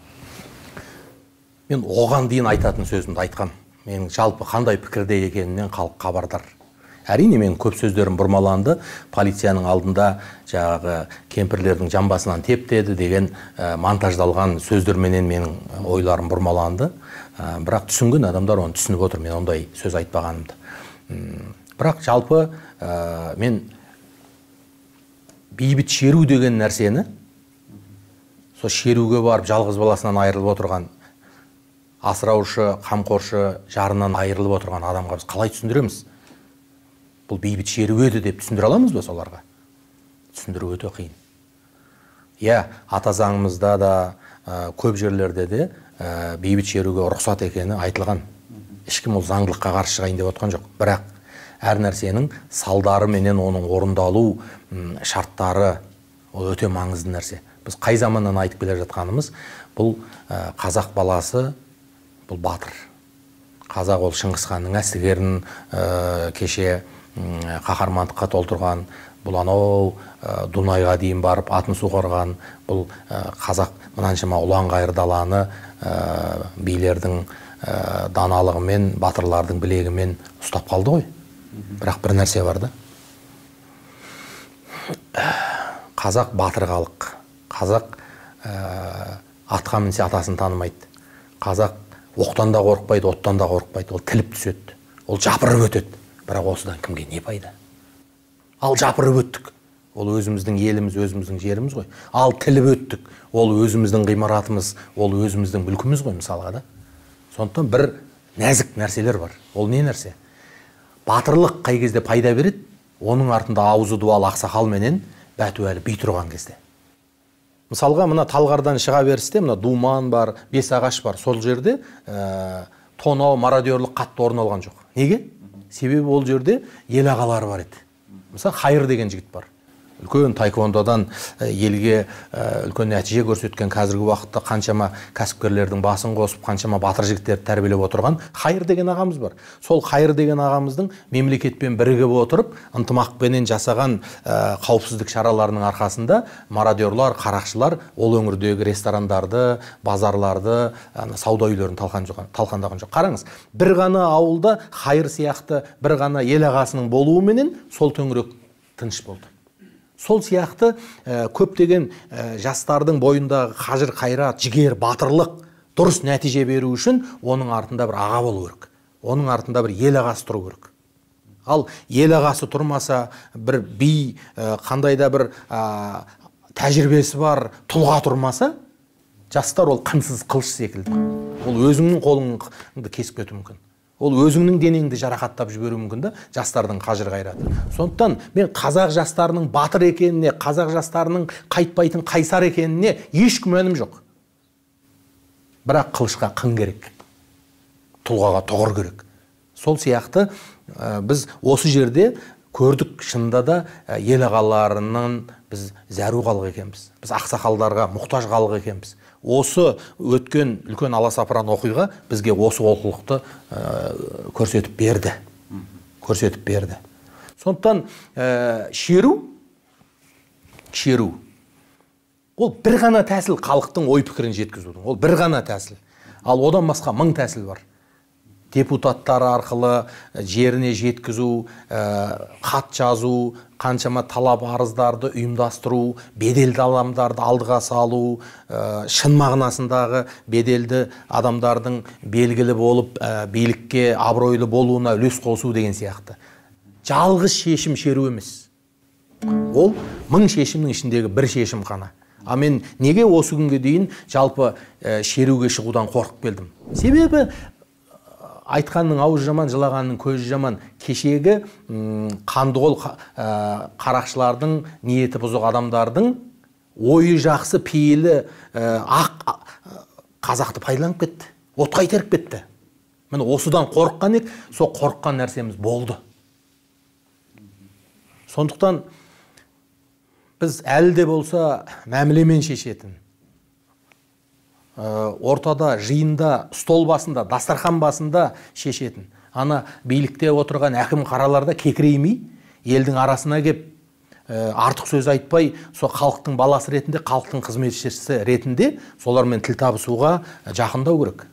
мен оған дейін айтатын сөзімді айтқан менің жалпы қандай пікірде екенімнен халық хабардар әрине мен көп сөздерім бұрмаланды полицияның алдында жаңағы кемпірлердің жамбасынан тептеді деген ә, монтаждалған сөздерменен менің ә, ойларым бұрмаланды ә, бірақ түсінген адамдар оны түсініп отыр мен ондай сөз айтпағанымды бірақ жалпы ә, мен бейбіт шеру деген нәрсені сол шеруге барып жалғыз баласынан айырылып отырған асыраушы қамқоршы жарынан айырылып отырған адамға біз қалай түсіндіреміз бұл бейбіт шеру еді деп түсіндіре аламыз ба соларға түсіндіру өте қиын иә ата заңымызда да көп жерлерде де ә, бейбіт шеруге рұқсат екені айтылған ешкім ол заңдылыққа қарсы шығайын деп отқан жоқ бірақ әр нәрсенің салдары менен оның орындалу шарттары ол өте маңызды нәрсе біз қай заманнан айтып келе жатқанымыз бұл қазақ баласы бұл батыр қазақ ол шыңғыс әсігерін э, кеше қаһармандыққа толтырған бұл анау э, дунайға дейін барып атын суғарған бұл э, қазақ мынаншама ұлан ғайырдаланы даланы билердің даналығымен батырлардың білегімен ұстап қалды ғой бірақ бір нәрсе бар да қазақ батыр халық қазақ атқа мінсе атасын танымайды қазақ оқтан да қорықпайды оттан да қорықпайды ол тіліп түседі ол жапырып өтеді бірақ осыдан кімге не пайда ал жапырып өттік ол өзіміздің еліміз өзіміздің жеріміз ғой ал тіліп өттік ол өзіміздің ғимаратымыз ол өзіміздің мүлкіміз ғой мысалға да сондықтан бір нәзік нәрселер бар ол не нәрсе батырлық қай кезде пайда береді оның артында аузы дуал ақсақал менен бәтуәлі би тұрған кезде мысалға мына талғардан шыға берісте мына думан бар бес ағаш бар сол жерде ә, тонау мародерлық қатты орын алған жоқ неге себебі ол жерде ел ағалары бар еді мысалы хайыр деген жігіт бар үлкен таеквондодан э, елге э, үлкен нәтиже көрсеткен қазіргі уақытта қаншама кәсіпкерлердің басын қосып қаншама батыр жігіттерді тәрбиелеп отырған хайыр деген ағамыз бар сол хайыр деген ағамыздың мемлекетпен бірігіп отырып ынтымақпенен жасаған э, қауіпсіздік шараларының арқасында мародерлар қарақшылар ол өңірдегі ресторандарды базарларды сауда үйлерін талқандаған жоқ қараңыз бір ғана ауылда хайыр сияқты бір ғана ел ағасының болуыменен сол төңірек тыныш болды сол сияқты э, көптеген э, жастардың бойындағы қажыр қайрат жігер батырлық дұрыс нәтиже беру үшін оның артында бір аға болу керек оның артында бір ел ағасы тұру керек ал ел ағасы тұрмаса бір би ә, қандай да бір ә, тәжірибесі бар тұлға тұрмаса жастар ол қынсыз қылыш секілді ол өзіңнің қолыңды кесіп кетуі мүмкін ол өзіңнің денеңді жарақаттап жіберуі мүмкін да жастардың қажыр қайраты сондықтан мен қазақ жастарының батыр екеніне қазақ жастарының қайтпайтын қайсар екеніне еш күмәнім жоқ бірақ қылышқа қын керек тұлғаға тұғыр керек сол сияқты ә, біз осы жерде көрдік шынында да ә, ел ағаларынан біз зәру халық екенбіз біз ақсақалдарға мұқтаж халық екенбіз осы өткен үлкен аласапыран оқиға бізге осы олқылықты ә, көрсетіп берді көрсетіп берді сондықтан ә, шеру шеру ол бір ғана тәсіл халықтың ой пікірін жеткізудің ол бір ғана тәсіл ал одан басқа мың тәсіл бар депутаттар арқылы э, жеріне жеткізу ә, жазу қаншама талап арыздарды ұйымдастыру беделді адамдарды алдыға салу ә, шын мағынасындағы беделді адамдардың белгілі болып ә, билікке абыройлы болуына үлес қосу деген сияқты жалғыз шешім шеру емес ол мың шешімнің ішіндегі бір шешім қана. а мен неге осы күнге дейін жалпы ә, шеруге шығудан қорқып келдім себебі айтқанның ауыз жаман жылағанның көзі жаман кешегі қол э, қарақшылардың ниеті бұзық адамдардың ойы жақсы пейілі э, ақ қазақты пайдаланып кетті отқа итеріп кетті міне осыдан қорыққан едік сол қорыққан нәрсеміз болды сондықтан біз әлі де болса мәмілемен шешетін Э, ортада жиында стол басында дастархан басында шешетін ана билікте отырған әкім қараларда да кекіреймей елдің арасына кеп ә, артық сөз айтпай сол халықтың баласы ретінде халықтың қызметшісі ретінде солармен тіл табысуға жақындау керек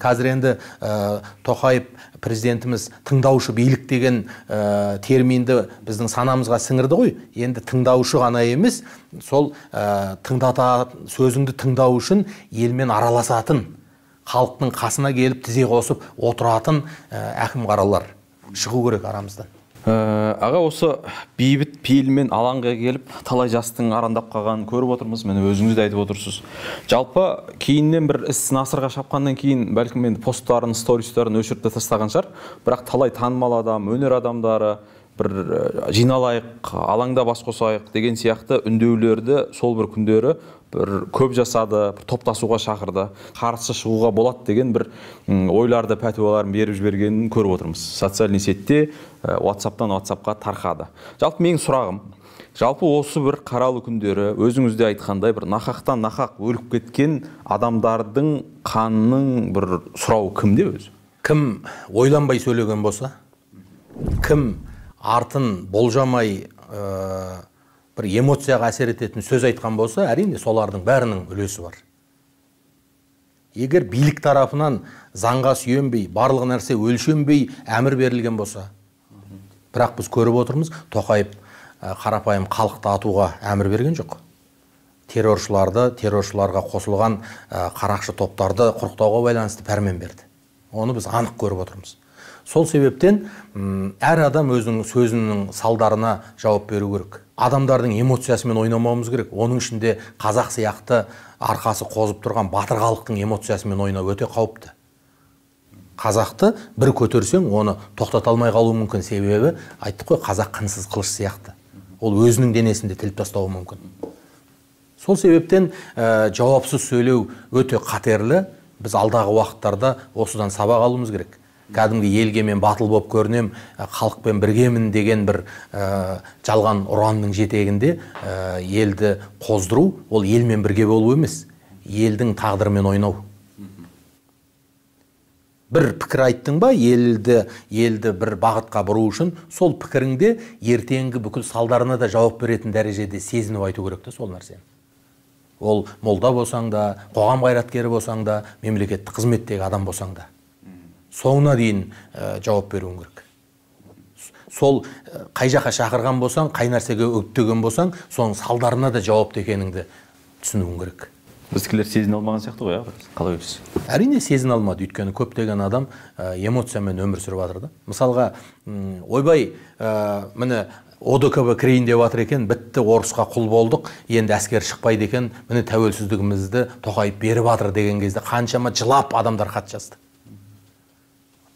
қазір енді ә, тоқаев президентіміз тыңдаушы билік деген э, терминді біздің санамызға сіңірді ғой енді тыңдаушы ғана емес сол ә, тыңдата сөзіңді тыңдау үшін елмен араласатын халықтың қасына келіп тізе қосып отыратын ә, әкім қаралар шығу керек арамыздан Э, аға осы бейбіт пейілмен алаңға келіп талай жастың арандап қалғанын көріп отырмыз міне өзіңіз де айтып отырсыз жалпы кейіннен бір іс насырға шапқаннан кейін бәлкім енді посттарын стористарын өшіріп те тастаған шығар бірақ талай танымал адам өнер адамдары бір э, жиналайық алаңда бас қосайық деген сияқты үндеулерді сол бір күндері бір көп жасады бір топтасуға шақырды қарсы шығуға болады деген бір ойларды пәтуаларын беріп жібергенін көріп отырмыз социальный сетте ватсаптан э, ватсапқа тарқады жалпы менің сұрағым жалпы осы бір қаралы күндері өзіңізде айтқандай бір нақақтан нақақ өліп кеткен адамдардың қанының бір сұрауы кімде өзі кім ойланбай сөйлеген болса кім артын болжамай ә, бір эмоцияға әсер ететін сөз айтқан болса әрине солардың бәрінің үлесі бар егер билік тарапынан заңға сүйенбей барлық нәрсе өлшенбей әмір берілген болса бірақ біз көріп отырмыз тоқаев ә, қарапайым халықты атуға әмір берген жоқ терроршыларды терроршыларға қосылған ә, қарақшы топтарды құрықтауға байланысты пәрмен берді оны біз анық көріп отырмыз сол себептен әр адам өзінің сөзінің салдарына жауап беру керек адамдардың эмоциясымен ойнамауымыз керек оның ішінде қазақ сияқты арқасы қозып тұрған батыр халықтың эмоциясымен ойнау өте қауіпті қазақты бір көтерсең оны тоқтата алмай қалуы мүмкін себебі айттық қой қазақ қынсыз қылыш сияқты ол өзінің денесінде тіліп тастауы мүмкін сол себептен ә, жауапсыз сөйлеу өте қатерлі біз алдағы уақыттарда осыдан сабақ алуымыз керек кәдімгі елге мен батыл болып көрінем э, халықпен біргемін деген бір ә, жалған ұранның жетегінде ә, елді қоздыру ол елмен бірге болу емес елдің тағдырымен ойнау бір пікір айттың ба елді елді бір бағытқа бұру үшін сол пікіріңде ертеңгі бүкіл салдарына да жауап беретін дәрежеде сезініп айту керек та сол нәрсені ол молда болсаң да қоғам қайраткері болсаң да мемлекеттік қызметтегі адам болсаң да соңына дейін э, жауап беруің керек сол э, қай жаққа шақырған болсаң қай нәрсеге үгіттеген болсаң соның салдарына да жауапты екеніңді түсінуің керек біздікілер сезіне алмаған сияқты ғой иә қалай ойлайсыз әрине сезіне алмады өйткені көптеген адам э, эмоциямен өмір сүріп жатыр да мысалға ойбай ә, міне одкб кірейін деп жатыр екен бітті орысқа құл болдық енді әскер шықпайды екен міне тәуелсіздігімізді тоқаев беріп жатыр деген кезде қаншама жылап адамдар хат жазды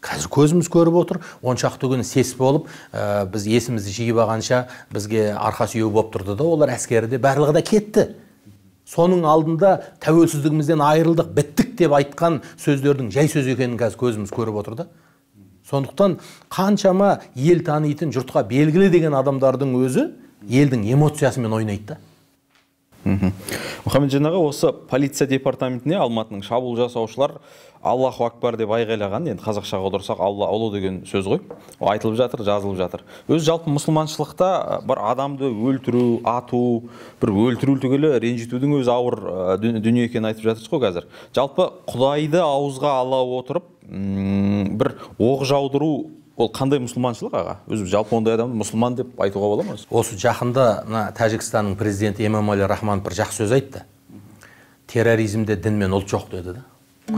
қазір көзіміз көріп отыр он шақты күн сес болып ә, біз есімізді жиып алғанша бізге арқа сүйеу болып тұрды да олар әскері де барлығы да кетті соның алдында тәуелсіздігімізден айырылдық біттік деп айтқан сөздердің жай сөз екенін қазір көзіміз көріп отыр да сондықтан қаншама ел танитын жұртқа белгілі деген адамдардың өзі елдің эмоциясымен ойнайды да мұхаммеджан аға осы полиция департаментіне алматының шабуыл жасаушылар аллаху акбар деп айғайлаған енді қазақшаға аударсақ алла ұлы деген сөз ғой айтылып жатыр жазылып жатыр Өз жалпы мұсылманшылықта бір адамды өлтіру ату бір өлтіру түгілі ренжітудің өзі ауыр дүние екенін айтып жатырсыз ғой қазір жалпы құдайды ауызға ала отырып бір оқ жаудыру ол қандай мұсылманшылық аға өзі жалпы ондай адамды мұсылман деп айтуға бола ма осы жақында мына тәжікстанның президенті эмомали Рахман бір жақсы сөз айтты терроризмде дін мен ұлт жоқ деді да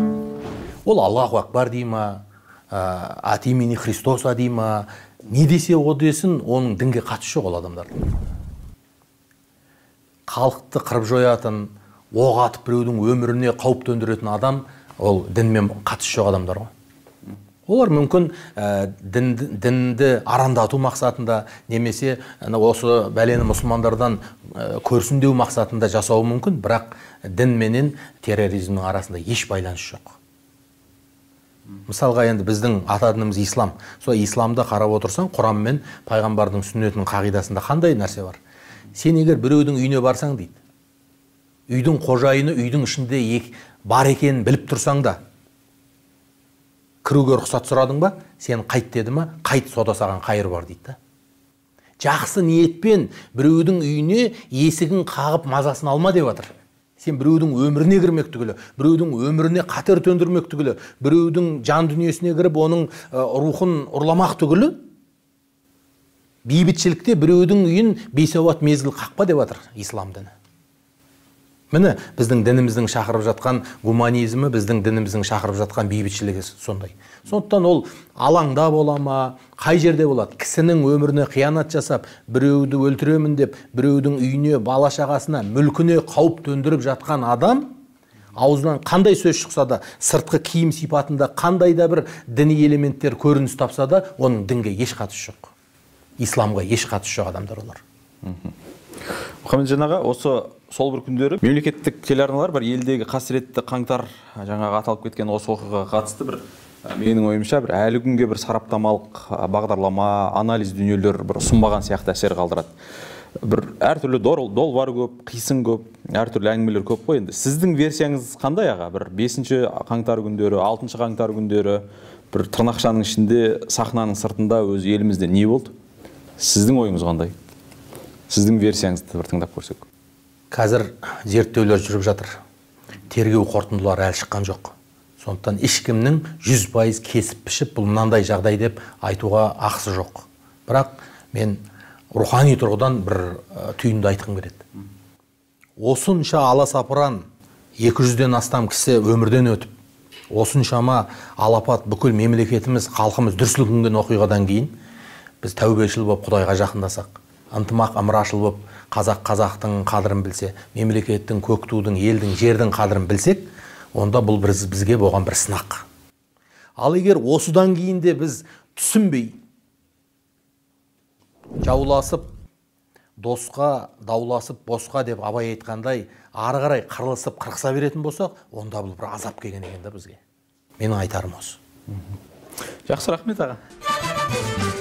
ол аллаху акбар дей ма от имени христоса дей ма не десе о десін оның дінге қатысы жоқ ол адамдардың халықты қырып жоятын оқ атып біреудің өміріне қауіп төндіретін адам ол дінмен қатысы жоқ адамдар ғой олар мүмкін ә, дінді арандату мақсатында немесе осы бәлені мұсылмандардан э, көрсіндеу мақсатында жасауы мүмкін бірақ дін менен терроризмнің арасында еш байланыс жоқ мысалға енді біздің ата дініміз ислам сол исламды қарап отырсаң құран мен пайғамбардың сүннетінің қағидасында қандай нәрсе бар сен егер біреудің үйіне барсаң дейді үйдің қожайыны үйдің ішінде бар екенін біліп тұрсаң да кіруге рұқсат сұрадың ба сен қайт деді ма қайт сода саған қайыр бар дейді да жақсы ниетпен біреудің үйіне есігін қағып мазасын алма деп жатыр сен біреудің өміріне кірмек түгілі біреудің өміріне қатер төндірмек түгілі біреудің жан дүниесіне кіріп оның рухын ұрламақ түгілі бейбітшілікте біреудің үйін бейсауат мезгіл қақпа деп жатыр ислам діні міне біздің дініміздің шақырып жатқан гуманизмі біздің дініміздің шақырып жатқан бейбітшілігі сондай сондықтан ол алаңда бола ма қай жерде болады кісінің өміріне қиянат жасап біреуді өлтіремін деп біреудің үйіне бала шағасына мүлкіне қауіп төндіріп жатқан адам аузынан қандай сөз шықса да сыртқы киім сипатында қандай да бір діни элементтер көрініс тапса да оның дінге еш қатысы жоқ исламға еш қатысы жоқ адамдар олар мхм аға осы сол бір күндері мемлекеттік телеарналар бір елдегі қасіретті қаңтар жаңағы аталып кеткен осы оқиғаға қатысты бір менің ойымша бір әлі күнге бір сараптамалық бағдарлама анализ дүниелер бір ұсынбаған сияқты әсер қалдырады бір әртүрлі дол, дол бар көп қисын көп әртүрлі әңгімелер көп қой енді сіздің версияңыз қандай аға бір бесінші қаңтар күндері алтыншы қаңтар күндері бір тырнақшаның ішінде сахнаның сыртында өз елімізде не болды сіздің ойыңыз қандай сіздің версияңызды бір тыңдап көрсек қазір зерттеулер жүріп жатыр тергеу қорытындылары әлі шыққан жоқ сондықтан ешкімнің жүз пайыз кесіп пішіп бұл мынандай жағдай деп айтуға ақысы жоқ бірақ мен рухани тұрғыдан бір түйінді айтқым келеді осынша аласапыран 200-ден астам кісі өмірден өтіп осыншама алапат бүкіл мемлекетіміз халқымыз дүрсілкінген оқиғадан кейін біз тәубешіл болып құдайға жақындасақ ынтымақ ымырашыл болып қазақ қазақтың қадірін білсе мемлекеттің көк тудың елдің жердің қадірін білсек онда бұл біз, бізге болған бір сынақ ал егер осыдан кейін де біз түсінбей жауласып досқа дауласып босқа деп абай айтқандай ары қарай қырылысып қырқыса беретін болсақ онда бұл бір азап келген екен да бізге менің айтарым осы жақсы рахмет аға